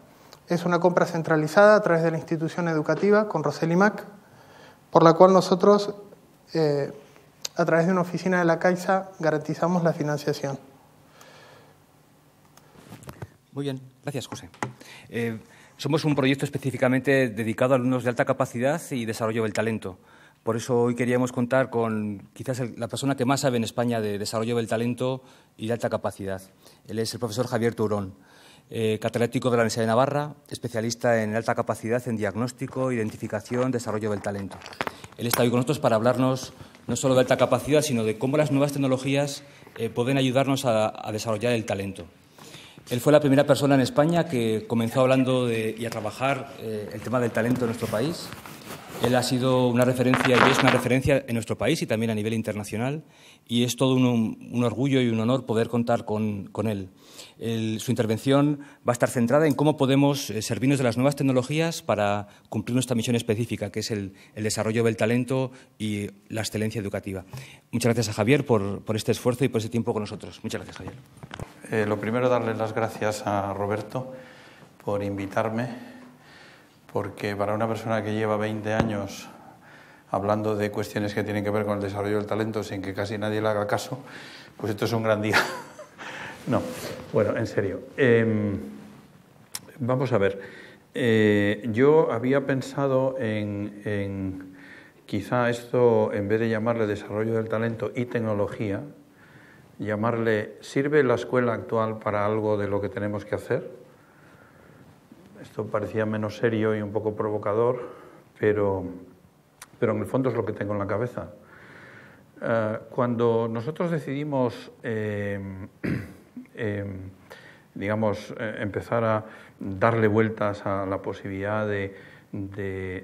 es una compra centralizada a través de la institución educativa con Roseli Mac, por la cual nosotros, eh, a través de una oficina de la Caixa, garantizamos la financiación. Muy bien, gracias, José. Eh, somos un proyecto específicamente dedicado a alumnos de alta capacidad y desarrollo del talento. Por eso hoy queríamos contar con quizás la persona que más sabe en España de desarrollo del talento y de alta capacidad. Él es el profesor Javier Turón, eh, de la Universidad de Navarra, especialista en alta capacidad en diagnóstico, identificación, desarrollo del talento. Él está hoy con nosotros para hablarnos no solo de alta capacidad, sino de cómo las nuevas tecnologías eh, pueden ayudarnos a desarrollar el talento. Él fue la primera persona en España que comenzó hablando de, y a trabajar eh, el tema del talento en nuestro país. Él ha sido una referencia y es una referencia en nuestro país y también a nivel internacional y es todo un, orgullo y un honor poder contar con, con él. su intervención va a estar centrada en cómo podemos eh, servirnos de las nuevas tecnologías para cumplir nuestra misión específica, que es el, desarrollo del talento y la excelencia educativa. Muchas gracias a Javier por, por este esfuerzo y por este tiempo con nosotros. Muchas gracias, Javier. Eh, lo primero, darle las gracias a Roberto por invitarme porque para una persona que lleva 20 años hablando de cuestiones que tienen que ver con el desarrollo del talento sin que casi nadie le haga caso, pues esto es un gran día. no, bueno, en serio. Em, vamos a ver, eh, yo había pensado en, en, quizá esto, en vez de llamarle desarrollo del talento y tecnología, llamarle, ¿sirve la escuela actual para algo de lo que tenemos que hacer? Esto parecía menos serio y un poco provocador, pero, pero en el fondo es lo que tengo en la cabeza. Eh, cuando nosotros decidimos, eh, eh, digamos, empezar a darle vueltas a la posibilidad de,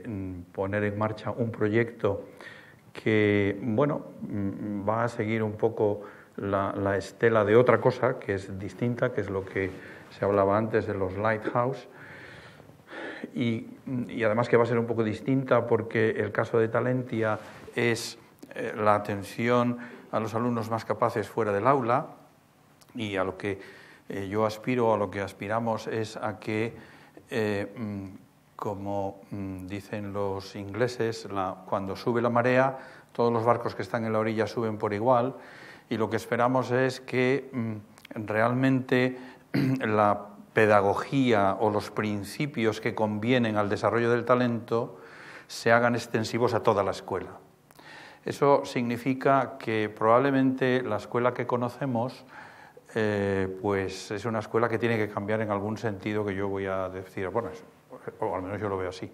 mm, poner en marcha un proyecto que, bueno, mm, va a seguir un poco la, la, estela de otra cosa que es distinta, que es lo que se hablaba antes de los lighthouse, y, además que va a ser un poco distinta porque el caso de Talentia es eh, la atención a los alumnos más capaces fuera del aula y a lo que eh, yo aspiro, a lo que aspiramos es a que, eh, mm, como mm, dicen los ingleses, cuando sube la marea, todos los barcos que están en la orilla suben por igual y lo que esperamos es que mm, realmente la pedagogía o los principios que convienen al desarrollo del talento se hagan extensivos a toda la escuela. Eso significa que probablemente la escuela que conocemos eh, pues es una escuela que tiene que cambiar en algún sentido que yo voy a decir, bueno, o al menos yo lo veo así.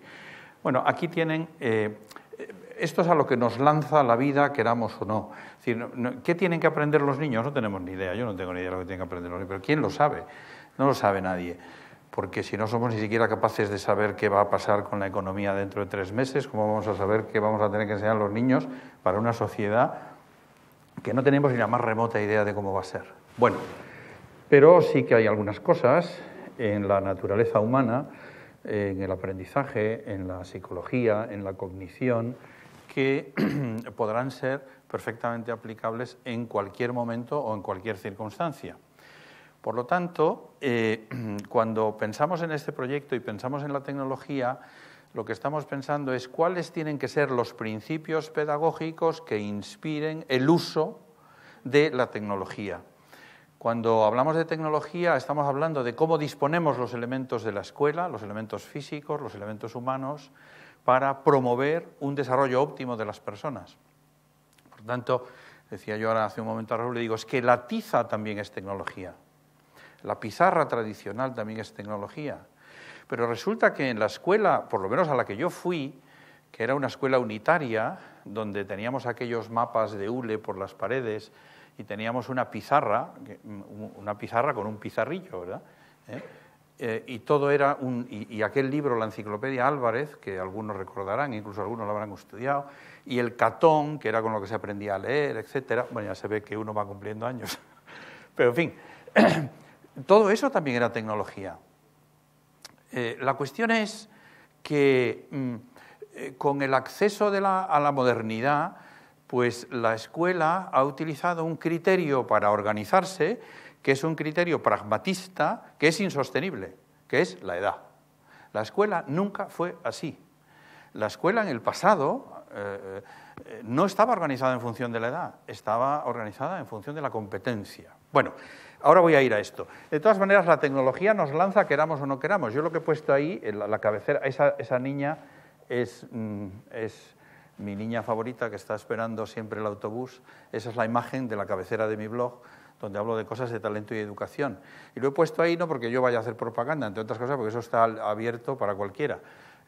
Bueno, aquí tienen, eh, esto es a lo que nos lanza la vida, queramos o no. ¿Qué tienen que aprender los niños? No tenemos ni idea, yo no tengo ni idea de lo que tienen que aprender los niños, pero ¿quién lo sabe? No lo sabe nadie, porque si no somos ni siquiera capaces de saber qué va a pasar con la economía dentro de tres meses, cómo vamos a saber qué vamos a tener que enseñar a los niños para una sociedad que no tenemos ni la más remota idea de cómo va a ser. Bueno, pero sí que hay algunas cosas en la naturaleza humana, en el aprendizaje, en la psicología, en la cognición, que podrán ser perfectamente aplicables en cualquier momento o en cualquier circunstancia. Por lo tanto, eh, cuando pensamos en este proyecto y pensamos en la tecnología, lo que estamos pensando es cuáles tienen que ser los principios pedagógicos que inspiren el uso de la tecnología. Cuando hablamos de tecnología estamos hablando de cómo disponemos los elementos de la escuela, los elementos físicos, los elementos humanos, para promover un desarrollo óptimo de las personas. Por tanto, decía yo ahora hace un momento a Raúl, le digo, es que la tiza también es tecnología. La pizarra tradicional también es tecnología. Pero resulta que en la escuela, por lo menos a la que yo fui, que era una escuela unitaria, donde teníamos aquellos mapas de hule por las paredes y teníamos una pizarra, mm, una pizarra con un pizarrillo, ¿verdad? ¿Eh? Eh, y todo era un, y, aquel libro, la Enciclopedia Álvarez, que algunos recordarán, incluso algunos lo habrán estudiado, y el catón, que era con lo que se aprendía a leer, etcétera. Bueno, ya se ve que uno va cumpliendo años, pero en fin. todo eso también era tecnología. Eh, la cuestión es que mm, eh, con el acceso a la modernidad, pues la escuela ha utilizado un criterio para organizarse que es un criterio pragmatista que es insostenible, que es la edad. La escuela nunca fue así. La escuela en el pasado eh, no estaba organizada en función de la edad, estaba organizada en función de la competencia. Bueno, Ahora voy a ir a esto. De todas maneras, la tecnología nos lanza, queramos o no queramos. Yo lo que he puesto ahí, en la, cabecera, esa, niña mm, es, mi niña favorita que está esperando siempre el autobús. Esa es la imagen de la cabecera de mi blog donde hablo de cosas de talento y educación. Y lo he puesto ahí no porque yo vaya a hacer propaganda, entre otras cosas, porque eso está abierto para cualquiera.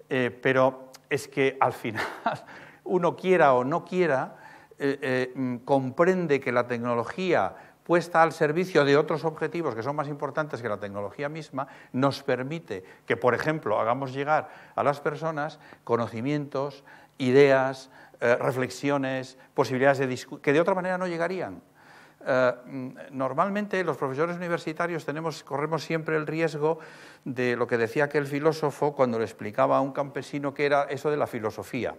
Eh, pero es que al final, uno quiera o no quiera, eh, eh, mm, comprende que la tecnología puesta al servicio de otros objetivos que son más importantes que la tecnología misma, nos permite que, por ejemplo, hagamos llegar a las personas conocimientos, ideas, eh, reflexiones, posibilidades de discusión, que de otra manera no llegarían. Eh, normalmente los profesores universitarios corremos siempre el riesgo de lo que decía aquel filósofo cuando le explicaba a un campesino que era eso de la filosofía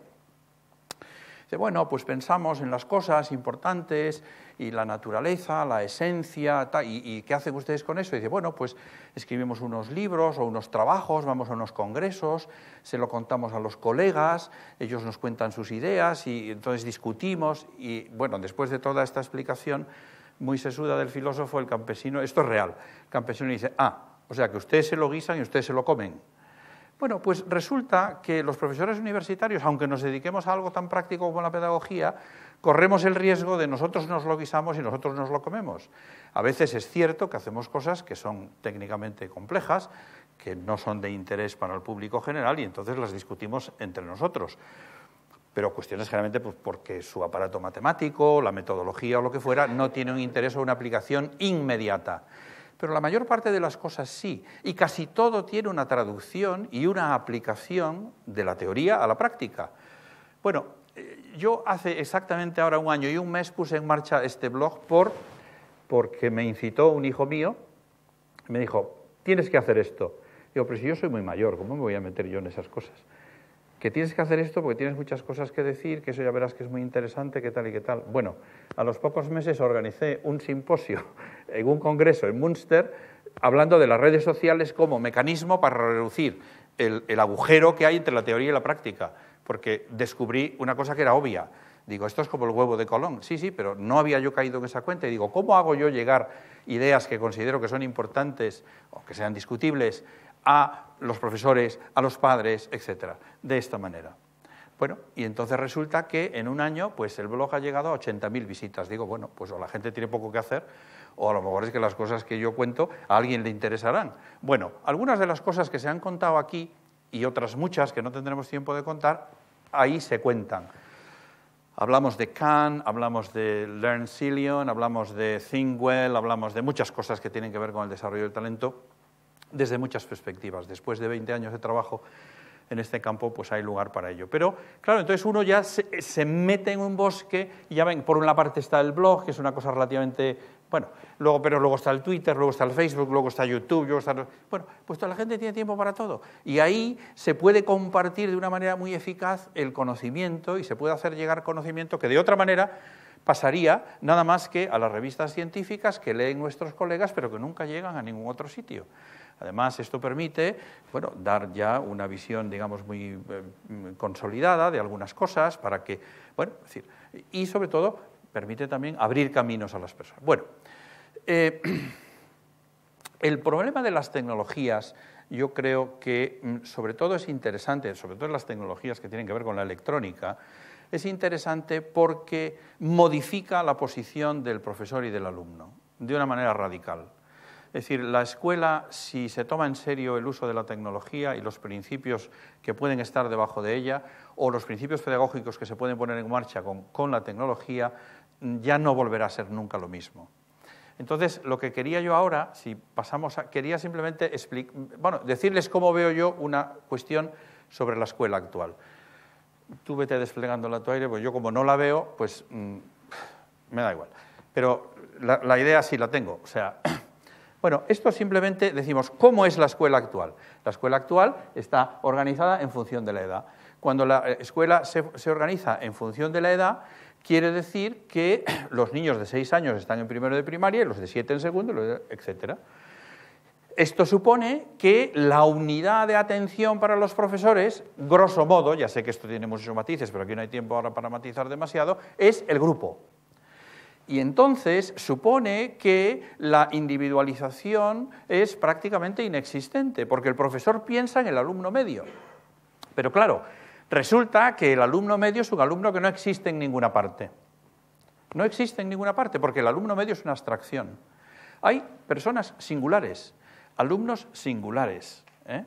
bueno, pues pensamos en las cosas importantes y la naturaleza, la esencia, y, qué hacen ustedes con eso? dice, bueno, pues escribimos unos libros o unos trabajos, vamos a unos congresos, se lo contamos a los colegas, ellos nos cuentan sus ideas y entonces discutimos. Y bueno, después de toda esta explicación muy sesuda del filósofo, el campesino, esto es real, el campesino dice, ah, o sea que ustedes se lo guisan y ustedes se lo comen. Bueno, pues resulta que los profesores universitarios, aunque nos dediquemos a algo tan práctico como la pedagogía, corremos el riesgo de nosotros nos lo guisamos y nosotros nos lo comemos. A veces es cierto que hacemos cosas que son técnicamente complejas, que no son de interés para el público general y entonces las discutimos entre nosotros. Pero cuestiones generalmente pues, porque su aparato matemático, la metodología o lo que fuera no tiene un interés o una aplicación inmediata pero la mayor parte de las cosas sí, y casi todo tiene una traducción y una aplicación de la teoría a la práctica. Bueno, eh, yo hace exactamente ahora un año y un mes puse en marcha este blog por, porque me incitó un hijo mío, me dijo, tienes que hacer esto. Digo, pero si yo soy muy mayor, ¿cómo me voy a meter yo en esas cosas? que tienes que hacer esto porque tienes muchas cosas que decir, que eso ya verás que es muy interesante, ¿Qué tal y qué tal. Bueno, a los pocos meses organicé un simposio en un congreso en Münster hablando de las redes sociales como mecanismo para reducir el, el agujero que hay entre la teoría y la práctica, porque descubrí una cosa que era obvia. Digo, esto es como el huevo de Colón. Sí, sí, pero no había yo caído en esa cuenta. Y digo, ¿cómo hago yo llegar ideas que considero que son importantes o que sean discutibles a los profesores, a los padres, etcétera, de esta manera. Bueno, y entonces resulta que en un año pues el blog ha llegado a 80.000 visitas. Digo, bueno, pues o la gente tiene poco que hacer o a lo mejor es que las cosas que yo cuento a alguien le interesarán. Bueno, algunas de las cosas que se han contado aquí y otras muchas que no tendremos tiempo de contar, ahí se cuentan. Hablamos de Khan, hablamos de Learn Cillion, hablamos de Thingwell, hablamos de muchas cosas que tienen que ver con el desarrollo del talento desde muchas perspectivas. Después de 20 años de trabajo en este campo, pues hay lugar para ello. Pero, claro, entonces uno ya se, mete en un bosque y ya ven, por una parte está el blog, que es una cosa relativamente... Bueno, luego, pero luego está el Twitter, luego está el Facebook, luego está YouTube, luego está... Bueno, pues toda la gente tiene tiempo para todo. Y ahí se puede compartir de una manera muy eficaz el conocimiento y se puede hacer llegar conocimiento que de otra manera pasaría nada más que a las revistas científicas que leen nuestros colegas, pero que nunca llegan a ningún otro sitio. Además, esto permite bueno, dar ya una visión, digamos, muy eh, consolidada de algunas cosas para que, bueno, y sobre todo permite también abrir caminos a las personas. Bueno, eh, el problema de las tecnologías yo creo que mm, sobre todo es interesante, sobre todo en las tecnologías que tienen que ver con la electrónica, es interesante porque modifica la posición del profesor y del alumno de una manera radical. Es decir, la escuela, si se toma en serio el uso de la tecnología y los principios que pueden estar debajo de ella, o los principios pedagógicos que se pueden poner en marcha con, la tecnología, ya no volverá a ser nunca lo mismo. Entonces, lo que quería yo ahora, si pasamos a, quería simplemente decirles cómo veo yo una cuestión sobre la escuela actual tú vete desplegando la tu aire, pues yo como no la veo, pues mm, me da igual. Pero la, idea sí la tengo. O sea, bueno, esto simplemente decimos, ¿cómo es la escuela actual? La escuela actual está organizada en función de la edad. Cuando la eh, escuela se, organiza en función de la edad, quiere decir que los niños de seis años están en primero de primaria, los de siete en segundo, etcétera. Esto supone que la unidad de atención para los profesores, grosso modo, ya sé que esto tiene muchos matices, pero aquí no hay tiempo ahora para matizar demasiado, es el grupo. Y entonces supone que la individualización es prácticamente inexistente, porque el profesor piensa en el alumno medio. Pero claro, resulta que el alumno medio es un alumno que no existe en ninguna parte. No existe en ninguna parte, porque el alumno medio es una abstracción. Hay personas singulares, alumnos singulares. ¿eh?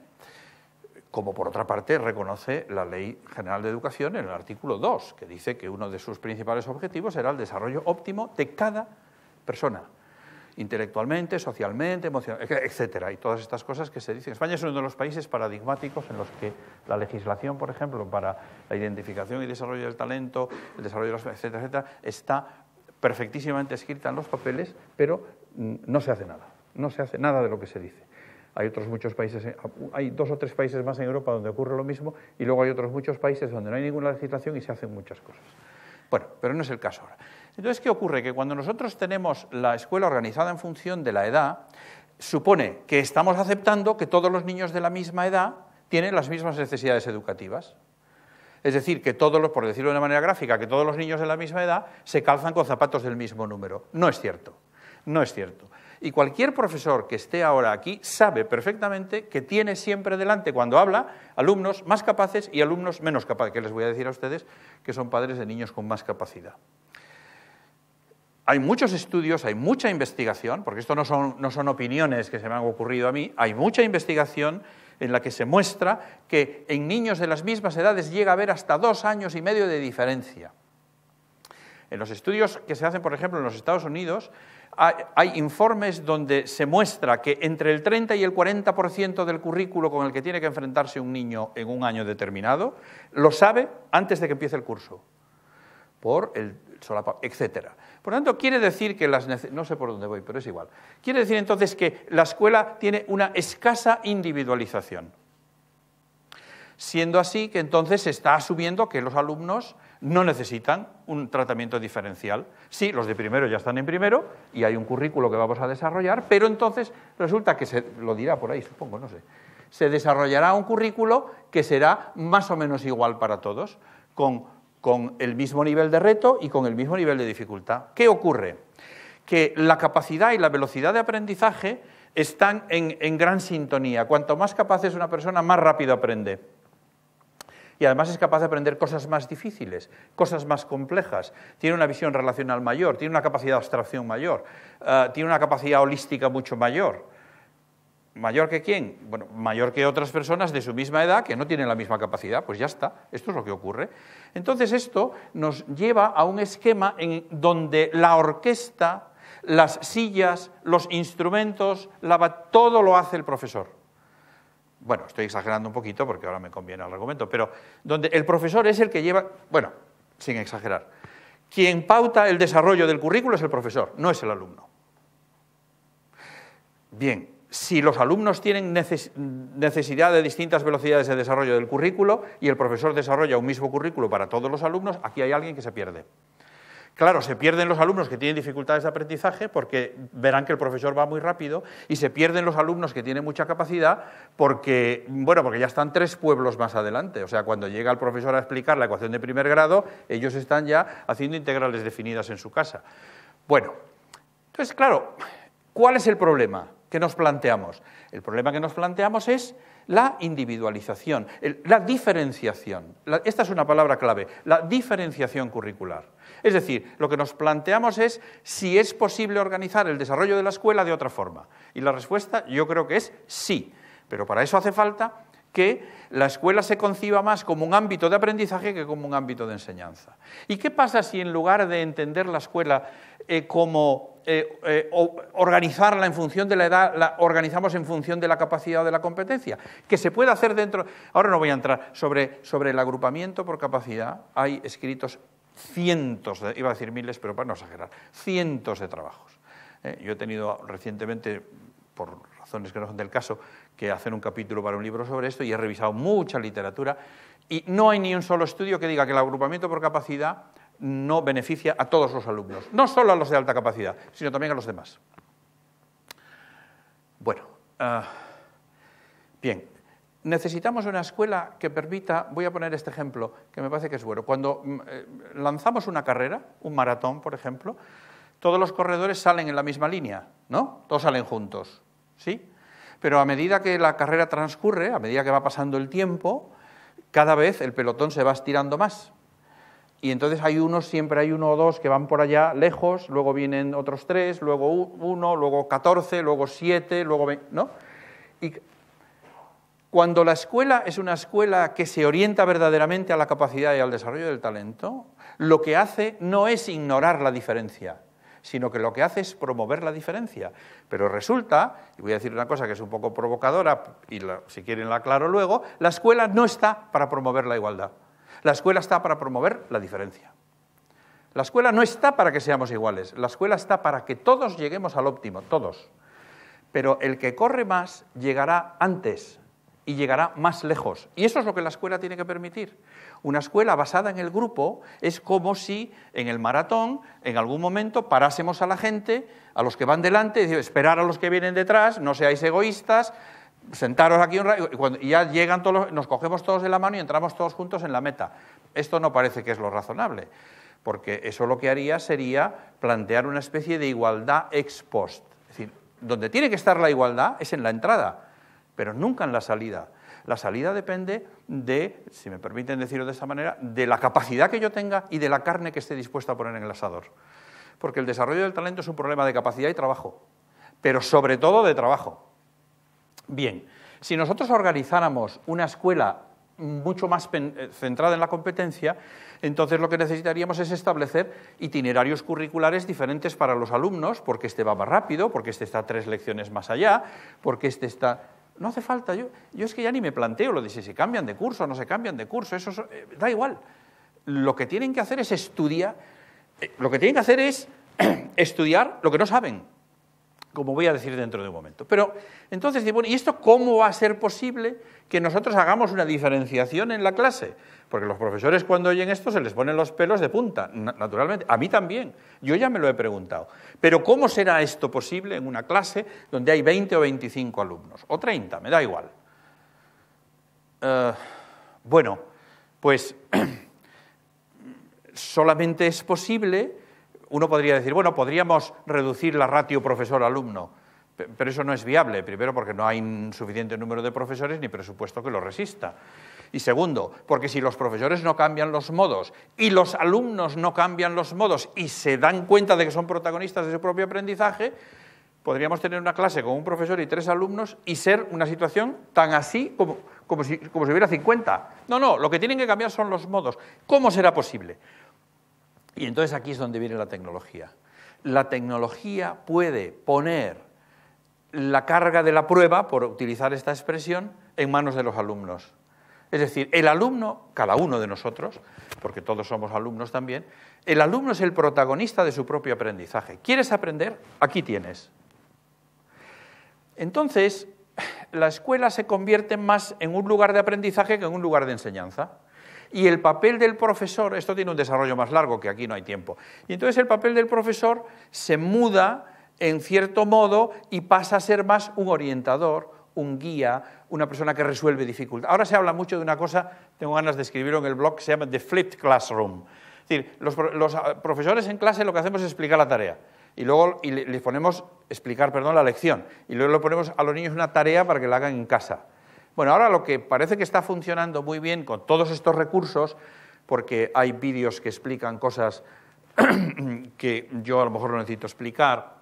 Como por otra parte reconoce la Ley General de Educación en el artículo 2, que dice que uno de sus principales objetivos era el desarrollo óptimo de cada persona, intelectualmente, socialmente, emocionalmente, etcétera, y todas estas cosas que se dicen. España es uno de los países paradigmáticos en los que la legislación, por ejemplo, para la identificación y desarrollo del talento, el desarrollo de las etcétera, etcétera, está perfectísimamente escrita en los papeles, pero mm, no se hace nada. No se hace nada de lo que se dice. Hay otros muchos países, hay dos o tres países más en Europa donde ocurre lo mismo y luego hay otros muchos países donde no hay ninguna legislación y se hacen muchas cosas. Bueno, pero no es el caso ahora. Entonces, ¿qué ocurre? Que cuando nosotros tenemos la escuela organizada en función de la edad, supone que estamos aceptando que todos los niños de la misma edad tienen las mismas necesidades educativas. Es decir, que todos los, por decirlo de una manera gráfica, que todos los niños de la misma edad se calzan con zapatos del mismo número. No es cierto. No es cierto. Y cualquier profesor que esté ahora aquí sabe perfectamente que tiene siempre delante, cuando habla, alumnos más capaces y alumnos menos capaces, que les voy a decir a ustedes que son padres de niños con más capacidad. Hay muchos estudios, hay mucha investigación, porque esto no son, opiniones que se me han ocurrido a mí, hay mucha investigación en la que se muestra que en niños de las mismas edades llega a haber hasta dos años y medio de diferencia. En los estudios que se hacen, por ejemplo, en los Estados Unidos, hay, informes donde se muestra que entre el 30 y el 40% del currículo con el que tiene que enfrentarse un niño en un año determinado lo sabe antes de que empiece el curso, por el etc. Por lo tanto, quiere decir que las... No sé por dónde voy, pero es igual. Quiere decir entonces que la escuela tiene una escasa individualización. Siendo así que entonces se está asumiendo que los alumnos no necesitan un tratamiento diferencial. Sí, los de primero ya están en primero y hay un currículo que vamos a desarrollar, pero entonces resulta que se lo dirá por ahí, supongo, no sé. Se desarrollará un currículo que será más o menos igual para todos, con, el mismo nivel de reto y con el mismo nivel de dificultad. ¿Qué ocurre? Que la capacidad y la velocidad de aprendizaje están en, en gran sintonía. Cuanto más capaz es una persona, más rápido aprende y además es capaz de aprender cosas más difíciles, cosas más complejas, tiene una visión relacional mayor, tiene una capacidad de abstracción mayor, eh, tiene una capacidad holística mucho mayor. ¿Mayor que quién? Bueno, mayor que otras personas de su misma edad que no tienen la misma capacidad, pues ya está, esto es lo que ocurre. Entonces esto nos lleva a un esquema en donde la orquesta, las sillas, los instrumentos, todo lo hace el profesor bueno, estoy exagerando un poquito porque ahora me conviene el argumento, pero donde el profesor es el que lleva, bueno, sin exagerar, quien pauta el desarrollo del currículo es el profesor, no es el alumno. Bien, si los alumnos tienen necesidad de distintas velocidades de desarrollo del currículo y el profesor desarrolla un mismo currículo para todos los alumnos, aquí hay alguien que se pierde. Claro, se pierden los alumnos que tienen dificultades de aprendizaje porque verán que el profesor va muy rápido y se pierden los alumnos que tienen mucha capacidad porque, bueno, porque ya están tres pueblos más adelante. O sea, cuando llega el profesor a explicar la ecuación de primer grado, ellos están ya haciendo integrales definidas en su casa. Bueno, entonces, claro, ¿cuál es el problema que nos planteamos? El problema que nos planteamos es la individualización, la diferenciación. esta es una palabra clave, la diferenciación curricular. Es decir, lo que nos planteamos es si es posible organizar el desarrollo de la escuela de otra forma. Y la respuesta yo creo que es sí, pero para eso hace falta que la escuela se conciba más como un ámbito de aprendizaje que como un ámbito de enseñanza. ¿Y qué pasa si en lugar de entender la escuela eh, como eh, eh, organizarla en función de la edad, la organizamos en función de la capacidad o de la competencia? Que se puede hacer dentro... Ahora no voy a entrar sobre, sobre el agrupamiento por capacidad. Hay escritos cientos, iba a decir miles, pero para no exagerar, cientos de trabajos. Eh, yo he tenido recientemente, por razones que no son del caso, que hacer un capítulo para un libro sobre esto y he revisado mucha literatura y no hay ni un solo estudio que diga que el agrupamiento por capacidad no beneficia a todos los alumnos, no solo a los de alta capacidad, sino también a los demás. Bueno, ah, bien, Necesitamos una escuela que permita, voy a poner este ejemplo, que me parece que es bueno. Cuando mm, eh, lanzamos una carrera, un maratón, por ejemplo, todos los corredores salen en la misma línea, ¿no? Todos salen juntos, ¿sí? Pero a medida que la carrera transcurre, a medida que va pasando el tiempo, cada vez el pelotón se va estirando más. Y entonces hay unos, siempre hay uno o dos que van por allá lejos, luego vienen otros tres, luego uno, luego catorce, luego siete, luego... ¿no? Y cuando la escuela es una escuela que se orienta verdaderamente a la capacidad y al desarrollo del talento, lo que hace no es ignorar la diferencia, sino que lo que hace es promover la diferencia. Pero resulta, y voy a decir una cosa que es un poco provocadora, y si quieren la aclaro luego, la escuela no está para promover la igualdad. La escuela está para promover la diferencia. La escuela no está para que seamos iguales, la escuela está para que todos lleguemos al óptimo, todos. Pero el que corre más llegará antes y llegará más lejos. Y eso es lo que la escuela tiene que permitir. Una escuela basada en el grupo es como si en el maratón, en algún momento, parásemos a la gente, a los que van delante, y esperar a los que vienen detrás, no seáis egoístas, sentaros aquí un rato, y cuando ya llegan todos, nos cogemos todos de la mano y entramos todos juntos en la meta. Esto no parece que es lo razonable, porque eso lo que haría sería plantear una especie de igualdad ex post. Es decir, donde tiene que estar la igualdad es en la entrada pero nunca en la salida. La salida depende de, si me permiten decirlo de esta manera, de la capacidad que yo tenga y de la carne que esté dispuesta a poner en el asador. Porque el desarrollo del talento es un problema de capacidad y trabajo, pero sobre todo de trabajo. Bien, si nosotros organizáramos una escuela mucho más eh, centrada en la competencia, entonces lo que necesitaríamos es establecer itinerarios curriculares diferentes para los alumnos, porque este va más rápido, porque este está tres lecciones más allá, porque este está no hace falta, yo, yo es que ya ni me planteo lo de si se cambian de curso o no se cambian de curso, eso eh, da igual. Lo que tienen que hacer es estudiar, eh, lo que tienen que hacer es estudiar lo que no saben, como voy a decir dentro de un momento. Pero entonces, bueno, ¿y esto cómo va a ser posible? que nosotros hagamos una diferenciación en la clase, porque los profesores cuando oyen esto se les ponen los pelos de punta, naturalmente, a mí también, yo ya me lo he preguntado. Pero ¿cómo será esto posible en una clase donde hay 20 o 25 alumnos? O 30, me da igual. Eh, bueno, pues solamente es posible, uno podría decir, bueno, podríamos reducir la ratio profesor-alumno pero eso no es viable, primero porque no hay suficiente número de profesores ni presupuesto que lo resista. Y segundo, porque si los profesores no cambian los modos y los alumnos no cambian los modos y se dan cuenta de que son protagonistas de su propio aprendizaje, podríamos tener una clase con un profesor y tres alumnos y ser una situación tan así como, si, como si hubiera 50. No, no, lo que tienen que cambiar son los modos. ¿Cómo será posible? Y entonces aquí es donde viene la tecnología. La tecnología puede poner la carga de la prueba, por utilizar esta expresión, en manos de los alumnos. Es decir, el alumno, cada uno de nosotros, porque todos somos alumnos también, el alumno es el protagonista de su propio aprendizaje. ¿Quieres aprender? Aquí tienes. Entonces, la escuela se convierte más en un lugar de aprendizaje que en un lugar de enseñanza. Y el papel del profesor, esto tiene un desarrollo más largo que aquí no hay tiempo, y entonces el papel del profesor se muda en cierto modo y pasa a ser más un orientador, un guía, una persona que resuelve dificultades. Ahora se habla mucho de una cosa, tengo ganas de escribirlo en el blog, que se llama The Flipped Classroom. Es decir, los, ah, profesores en clase lo que hacemos es explicar la tarea y luego y le, ponemos, explicar, perdón, la lección, y luego le ponemos a los niños una tarea para que la hagan en casa. Bueno, ahora lo que parece que está funcionando muy bien con todos estos recursos, porque hay vídeos que explican cosas que yo a lo mejor no necesito explicar,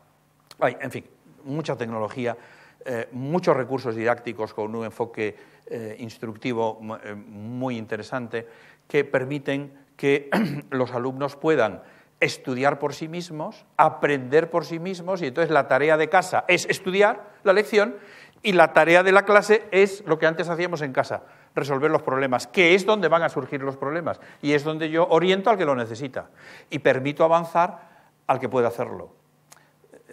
hay, en fin, mucha tecnología, eh, muchos recursos didácticos con un enfoque eh, instructivo eh, muy interesante que permiten que los alumnos puedan estudiar por sí mismos, aprender por sí mismos, y entonces la tarea de casa es estudiar la lección y la tarea de la clase es lo que antes hacíamos en casa, resolver los problemas, que es donde van a surgir los problemas y es donde yo oriento al que lo necesita y permito avanzar al que puede hacerlo.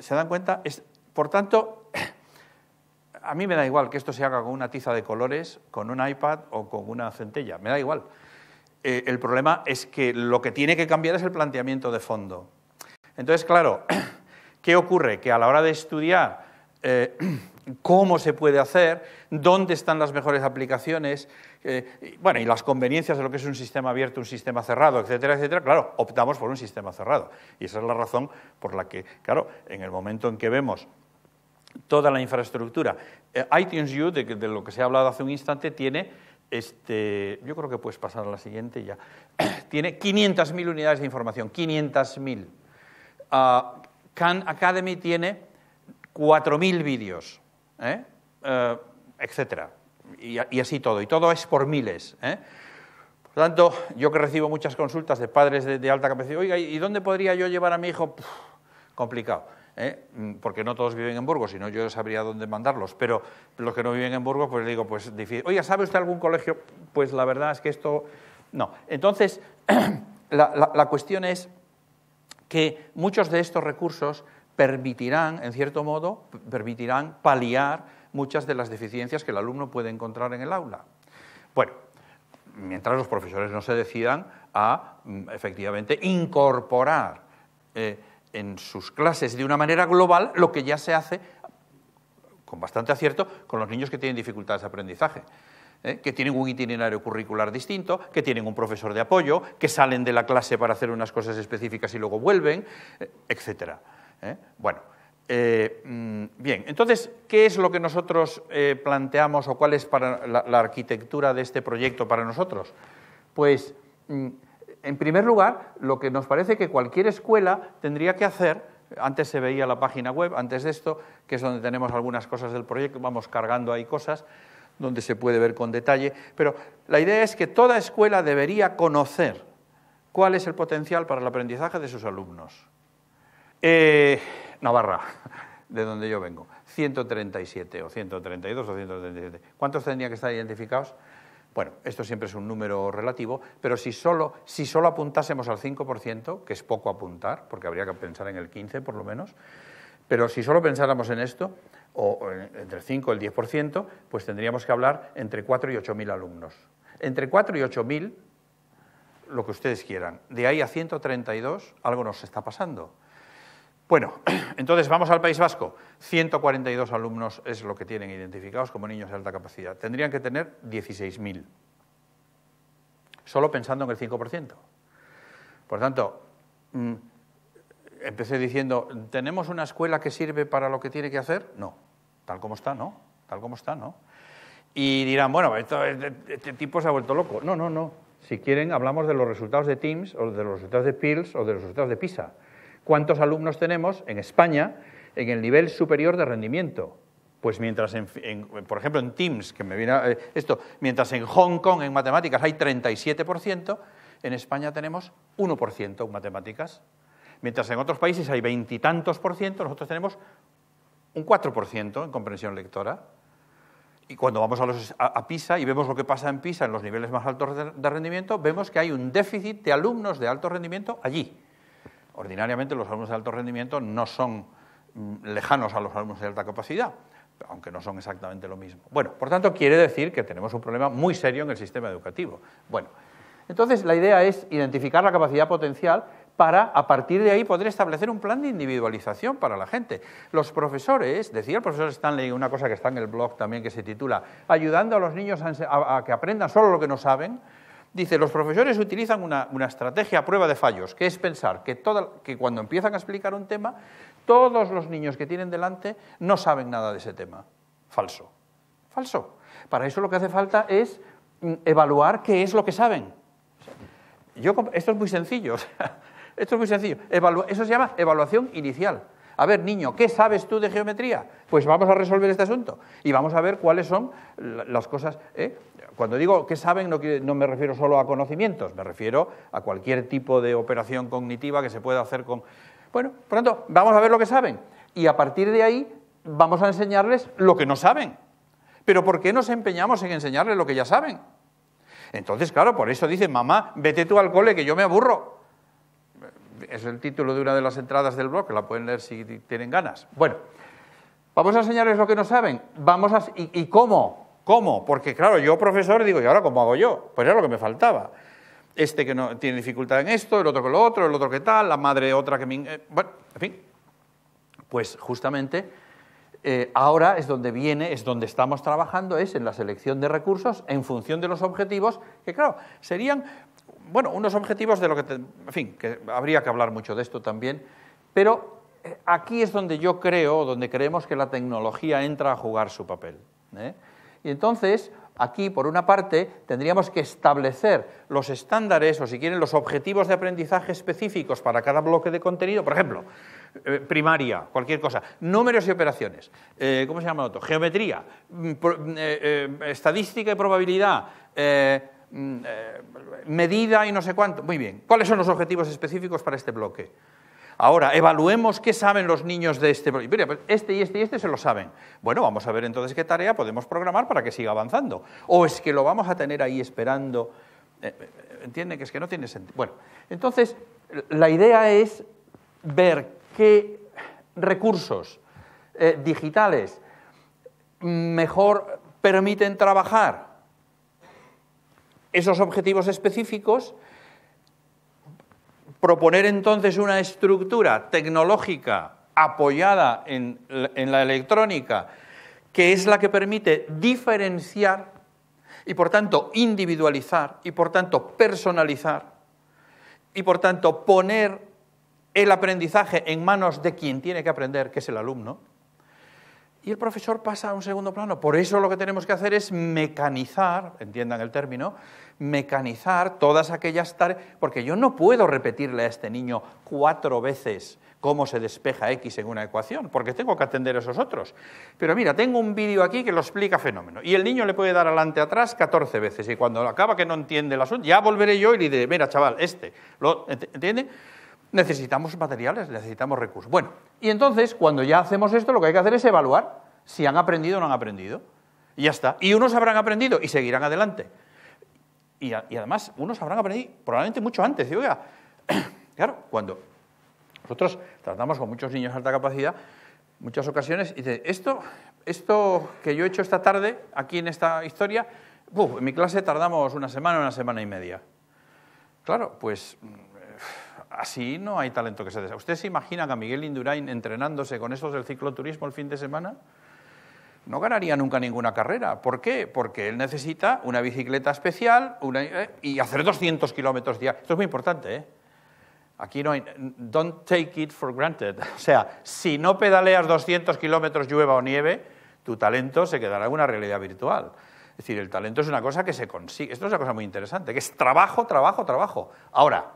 ¿Se dan cuenta? por tanto, a mí me da igual que esto se haga con una tiza de colores, con un iPad o con una centella, me da igual. Eh, el problema es que lo que tiene que cambiar es el planteamiento de fondo. Entonces, claro, ¿qué ocurre? Que a la hora de estudiar eh, cómo se puede hacer, dónde están las mejores aplicaciones, eh, bueno, y las conveniencias de lo que es un sistema abierto, un sistema cerrado, etcétera, etcétera, claro, optamos por un sistema cerrado. Y esa es la razón por la que, claro, en el momento en que vemos toda la infraestructura, eh, iTunes U, de, lo que se ha hablado hace un instante, tiene, este, yo creo que puedes pasar a la siguiente ya, tiene 500.000 unidades de información, 500.000. Ah, Khan Academy tiene 4.000 vídeos, ¿eh? etcétera y, así todo. Y todo es por miles. ¿eh? Por tanto, yo que recibo muchas consultas de padres de, alta capacidad, oiga, ¿y dónde podría yo llevar a mi hijo? complicado. ¿eh? Mm, porque no todos viven en Burgos, sino yo sabría dónde mandarlos. Pero los que no viven en Burgos, pues le digo, pues difícil. Oiga, ¿sabe usted algún colegio? Pues la verdad es que esto... No. Entonces, la cuestión es que muchos de estos recursos permitirán, en cierto modo, permitirán paliar muchas de las deficiencias que el alumno puede encontrar en el aula. Bueno, mientras los profesores no se decidan a mm, efectivamente incorporar eh, en sus clases de una manera global lo que ya se hace con bastante acierto con los niños que tienen dificultades de aprendizaje. ¿eh? que tienen un itinerario curricular distinto, que tienen un profesor de apoyo, que salen de la clase para hacer unas cosas específicas y luego vuelven, eh, etc. Bueno, eh, mm, bien, entonces, ¿qué es lo que nosotros eh, planteamos o cuál es la, arquitectura de este proyecto para nosotros? Pues, mm, en primer lugar, lo que nos parece que cualquier escuela tendría que hacer, antes se veía la página web, antes de esto, que es donde tenemos algunas cosas del proyecto, vamos cargando ahí cosas donde se puede ver con detalle, pero la idea es que toda escuela debería conocer cuál es el potencial para el aprendizaje de sus alumnos. Eh, Navarra, de donde yo vengo. 137 o 132 o 137. ¿Cuántos tendrían que estar identificados? Bueno, esto siempre es un número relativo, pero si solo, si solo apuntásemos al 5%, que es poco apuntar, porque habría que pensar en el 15% por lo menos, pero si solo pensáramos en esto, o, entre el 5 y el 10%, pues tendríamos que hablar entre 4 y mil alumnos. Entre 4 y mil lo que ustedes quieran. De ahí a 132, algo nos está pasando. Bueno, entonces vamos al País Vasco. 142 alumnos es lo que tienen identificados como niños de alta capacidad. Tendrían que tener 16.000, solo pensando en el 5%. Por tanto, mm, empecé diciendo, ¿tenemos una escuela que sirve para lo que tiene que hacer? No, tal como está, no, tal como está, no. Y dirán, bueno, este, este, tipo se ha vuelto loco. No, no, no. Si quieren, hablamos de los resultados de Teams o de los resultados de Pils o de los resultados de PISA. ¿Cuántos alumnos tenemos en España en el nivel superior de rendimiento? Pues mientras, en, por ejemplo, en Teams, que me viene a, eh, esto, mientras en Hong Kong en matemáticas hay 37%, en España tenemos 1% en matemáticas. Mientras en otros países hay veintitantos por ciento, nosotros tenemos un 4% en comprensión lectora. Y cuando vamos a, los, a, PISA y vemos lo que pasa en PISA en los niveles más altos de rendimiento, vemos que hay un déficit de alumnos de alto rendimiento allí. Ordinariamente los alumnos de alto rendimiento no son mm, lejanos a los alumnos de alta capacidad, aunque no son exactamente lo mismo. Bueno, por tanto, quiere decir que tenemos un problema muy serio en el sistema educativo. Bueno, entonces la idea es identificar la capacidad potencial para, a partir de ahí, poder establecer un plan de individualización para la gente. Los profesores, decía el profesor Stanley una cosa que está en el blog también que se titula Ayudando a los niños a, que aprendan solo lo que no saben, Dice, los profesores utilizan una, estrategia a prueba de fallos, que es pensar que, cuando empiezan a explicar un tema, todos los niños que tienen delante no saben nada de ese tema. Falso. Falso. Para eso lo que hace falta es mm, evaluar qué es lo que saben. Yo, esto es muy sencillo. esto es muy sencillo. eso se llama evaluación inicial. A ver, niño, ¿qué sabes tú de geometría? Pues vamos a resolver este asunto y vamos a ver cuáles son las cosas. ¿eh? Cuando digo que saben, no, me refiero solo a conocimientos, me refiero a cualquier tipo de operación cognitiva que se pueda hacer con. Bueno, por tanto, vamos a ver lo que saben y a partir de ahí vamos a enseñarles lo que no saben. Pero ¿por qué nos empeñamos en enseñarles lo que ya saben? Entonces, claro, por eso dicen, mamá, vete tú al cole que yo me aburro es el título de una de las entradas del blog, la pueden leer si tienen ganas. Bueno, vamos a enseñarles lo que no saben. Vamos a, y, cómo? ¿Cómo? Porque claro, yo profesor digo, ¿y ahora cómo hago yo? Pues era lo que me faltaba. Este que no tiene dificultad en esto, el otro con lo otro, el otro que tal, la madre otra que me... Eh, bueno, en fin. Pues justamente eh, ahora es donde viene, es donde estamos trabajando, es en la selección de recursos en función de los objetivos, que claro, serían bueno, unos objetivos de lo que, en fin, que habría que hablar mucho de esto también, pero eh, aquí es donde yo creo, donde creemos que la tecnología entra a jugar su papel. ¿eh? Y entonces, aquí, por una parte, tendríamos que establecer los estándares o, si quieren, los objetivos de aprendizaje específicos para cada bloque de contenido. Por ejemplo, eh, primaria, cualquier cosa, números y operaciones, ¿cómo se llama otro? Geometría, mm, estadística y probabilidad Mm, eh, medida y no sé cuánto. Muy bien, ¿cuáles son los objetivos específicos para este bloque? Ahora, evaluemos qué saben los niños de este bloque. Pues, este y este y este se lo saben. Bueno, vamos a ver entonces qué tarea podemos programar para que siga avanzando. O es que lo vamos a tener ahí esperando. Eh, eh, entiende que es que no tiene sentido. Bueno, entonces la idea es ver qué recursos digitales mm, mejor permiten trabajar esos objetivos específicos, proponer entonces una estructura tecnológica apoyada en, la electrónica, que es la que permite diferenciar y por tanto individualizar y por tanto personalizar y por tanto poner el aprendizaje en manos de quien tiene que aprender, que es el alumno, y el profesor pasa a un segundo plano. Por eso lo que tenemos que hacer es mecanizar, entiendan el término, mecanizar todas aquellas tareas, porque yo no puedo repetirle a este niño cuatro veces cómo se despeja X en una ecuación, porque tengo que atender a esos otros. Pero mira, tengo un vídeo aquí que lo explica fenómeno, y el niño le puede dar adelante atrás 14 veces, y cuando acaba que no entiende el asunto, ya volveré yo y le diré, mira chaval, este, ¿lo entiende? necesitamos materiales, necesitamos recursos. Bueno, y entonces cuando ya hacemos esto, lo que hay que hacer es evaluar si han aprendido o no han aprendido. Y ya está. Y unos habrán aprendido y seguirán adelante. Y, además, unos habrán aprendido probablemente mucho antes. claro, cuando nosotros tratamos con muchos niños de alta capacidad, muchas ocasiones, y dice, esto, esto que yo he hecho esta tarde, aquí en esta historia, en mi clase tardamos una semana, una semana y media. Claro, pues así no hay talento que se desarrolle. ¿Usted se imagina que a Miguel Indurain entrenándose con estos del cicloturismo el fin de semana? No ganaría nunca ninguna carrera. ¿Por qué? Porque él necesita una bicicleta especial eh, y hacer 200 kilómetros diarios. Esto es muy importante, ¿eh? Aquí no hay... Don't take it for granted. O sea, si no pedaleas 200 kilómetros llueva o nieve, tu talento se quedará en una realidad virtual. Es decir, el talento es una cosa que se consigue. Esto es una cosa muy interesante, que es trabajo, trabajo, trabajo. Ahora,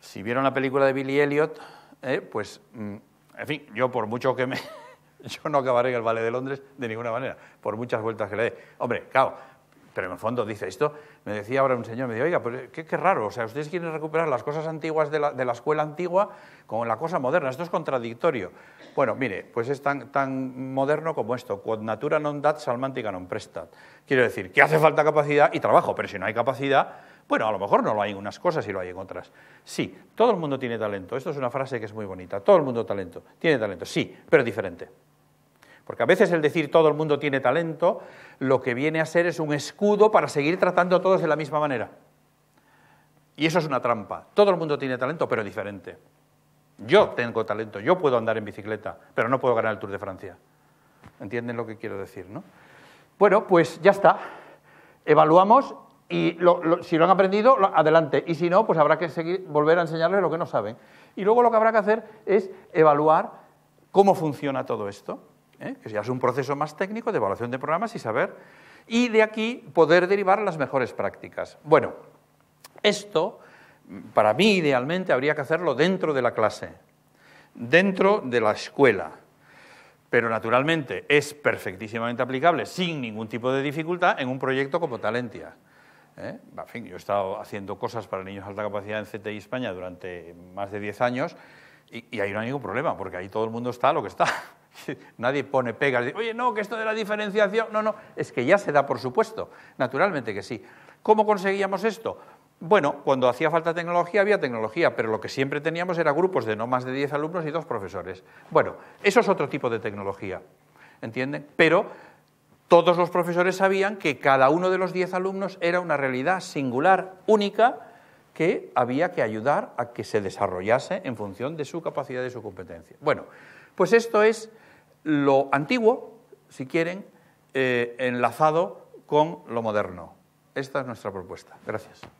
si vieron la película de Billy Elliot, eh, pues, mm, en fin, yo por mucho que me... yo no acabaré el Valle de Londres de ninguna manera, por muchas vueltas que le dé. Hombre, claro, pero en el fondo dice esto. Me decía ahora un señor, me dijo, oiga, pues qué, qué, raro, o sea, ustedes quieren recuperar las cosas antiguas de la, escuela antigua con la cosa moderna, esto es contradictorio. Bueno, mire, pues es tan, tan moderno como esto, quod natura non dat, salmantica non prestat. Quiero decir, que hace falta capacidad y trabajo, pero si no hay capacidad, bueno, a lo mejor no lo hay en unas cosas y lo hay en otras. Sí, todo el mundo tiene talento. Esto es una frase que es muy bonita. Todo el mundo talento. Tiene talento, sí, pero diferente. Porque a veces el decir todo el mundo tiene talento, lo que viene a ser es un escudo para seguir tratando a todos de la misma manera. Y eso es una trampa. Todo el mundo tiene talento, pero diferente. Yo tengo talento, yo puedo andar en bicicleta, pero no puedo ganar el Tour de Francia. ¿Entienden lo que quiero decir, no? Bueno, pues ya está. Evaluamos y si lo han aprendido, adelante. Y si no, pues habrá que volver a enseñarles lo que no saben. Y luego lo que habrá que hacer es evaluar cómo funciona todo esto, ¿eh? que ya es un proceso más técnico de evaluación de programas y saber. Y de aquí poder derivar las mejores prácticas. Bueno, esto, para mí idealmente, habría que hacerlo dentro de la clase, dentro de la escuela. Pero naturalmente es perfectísimamente aplicable, sin ningún tipo de dificultad, en un proyecto como Talentia. ¿eh? fin, yo he estado haciendo cosas para niños de alta capacidad en CTI España durante más de 10 años y, ahí no hay ningún problema, porque ahí todo el mundo está lo que está. Nadie pone pegas, dice, oye, no, que esto de la diferenciación, no, no, es que ya se da, por supuesto, naturalmente que sí. ¿Cómo conseguíamos esto? Bueno, cuando hacía falta tecnología había tecnología, pero lo que siempre teníamos era grupos de no más de 10 alumnos y dos profesores. Bueno, eso es otro tipo de tecnología, ¿entienden? Pero todos los profesores sabían que cada uno de los diez alumnos era una realidad singular, única, que había que ayudar a que se desarrollase en función de su capacidad y su competencia. Bueno, pues esto es lo antiguo, si quieren, eh, enlazado con lo moderno. Esta es nuestra propuesta. Gracias.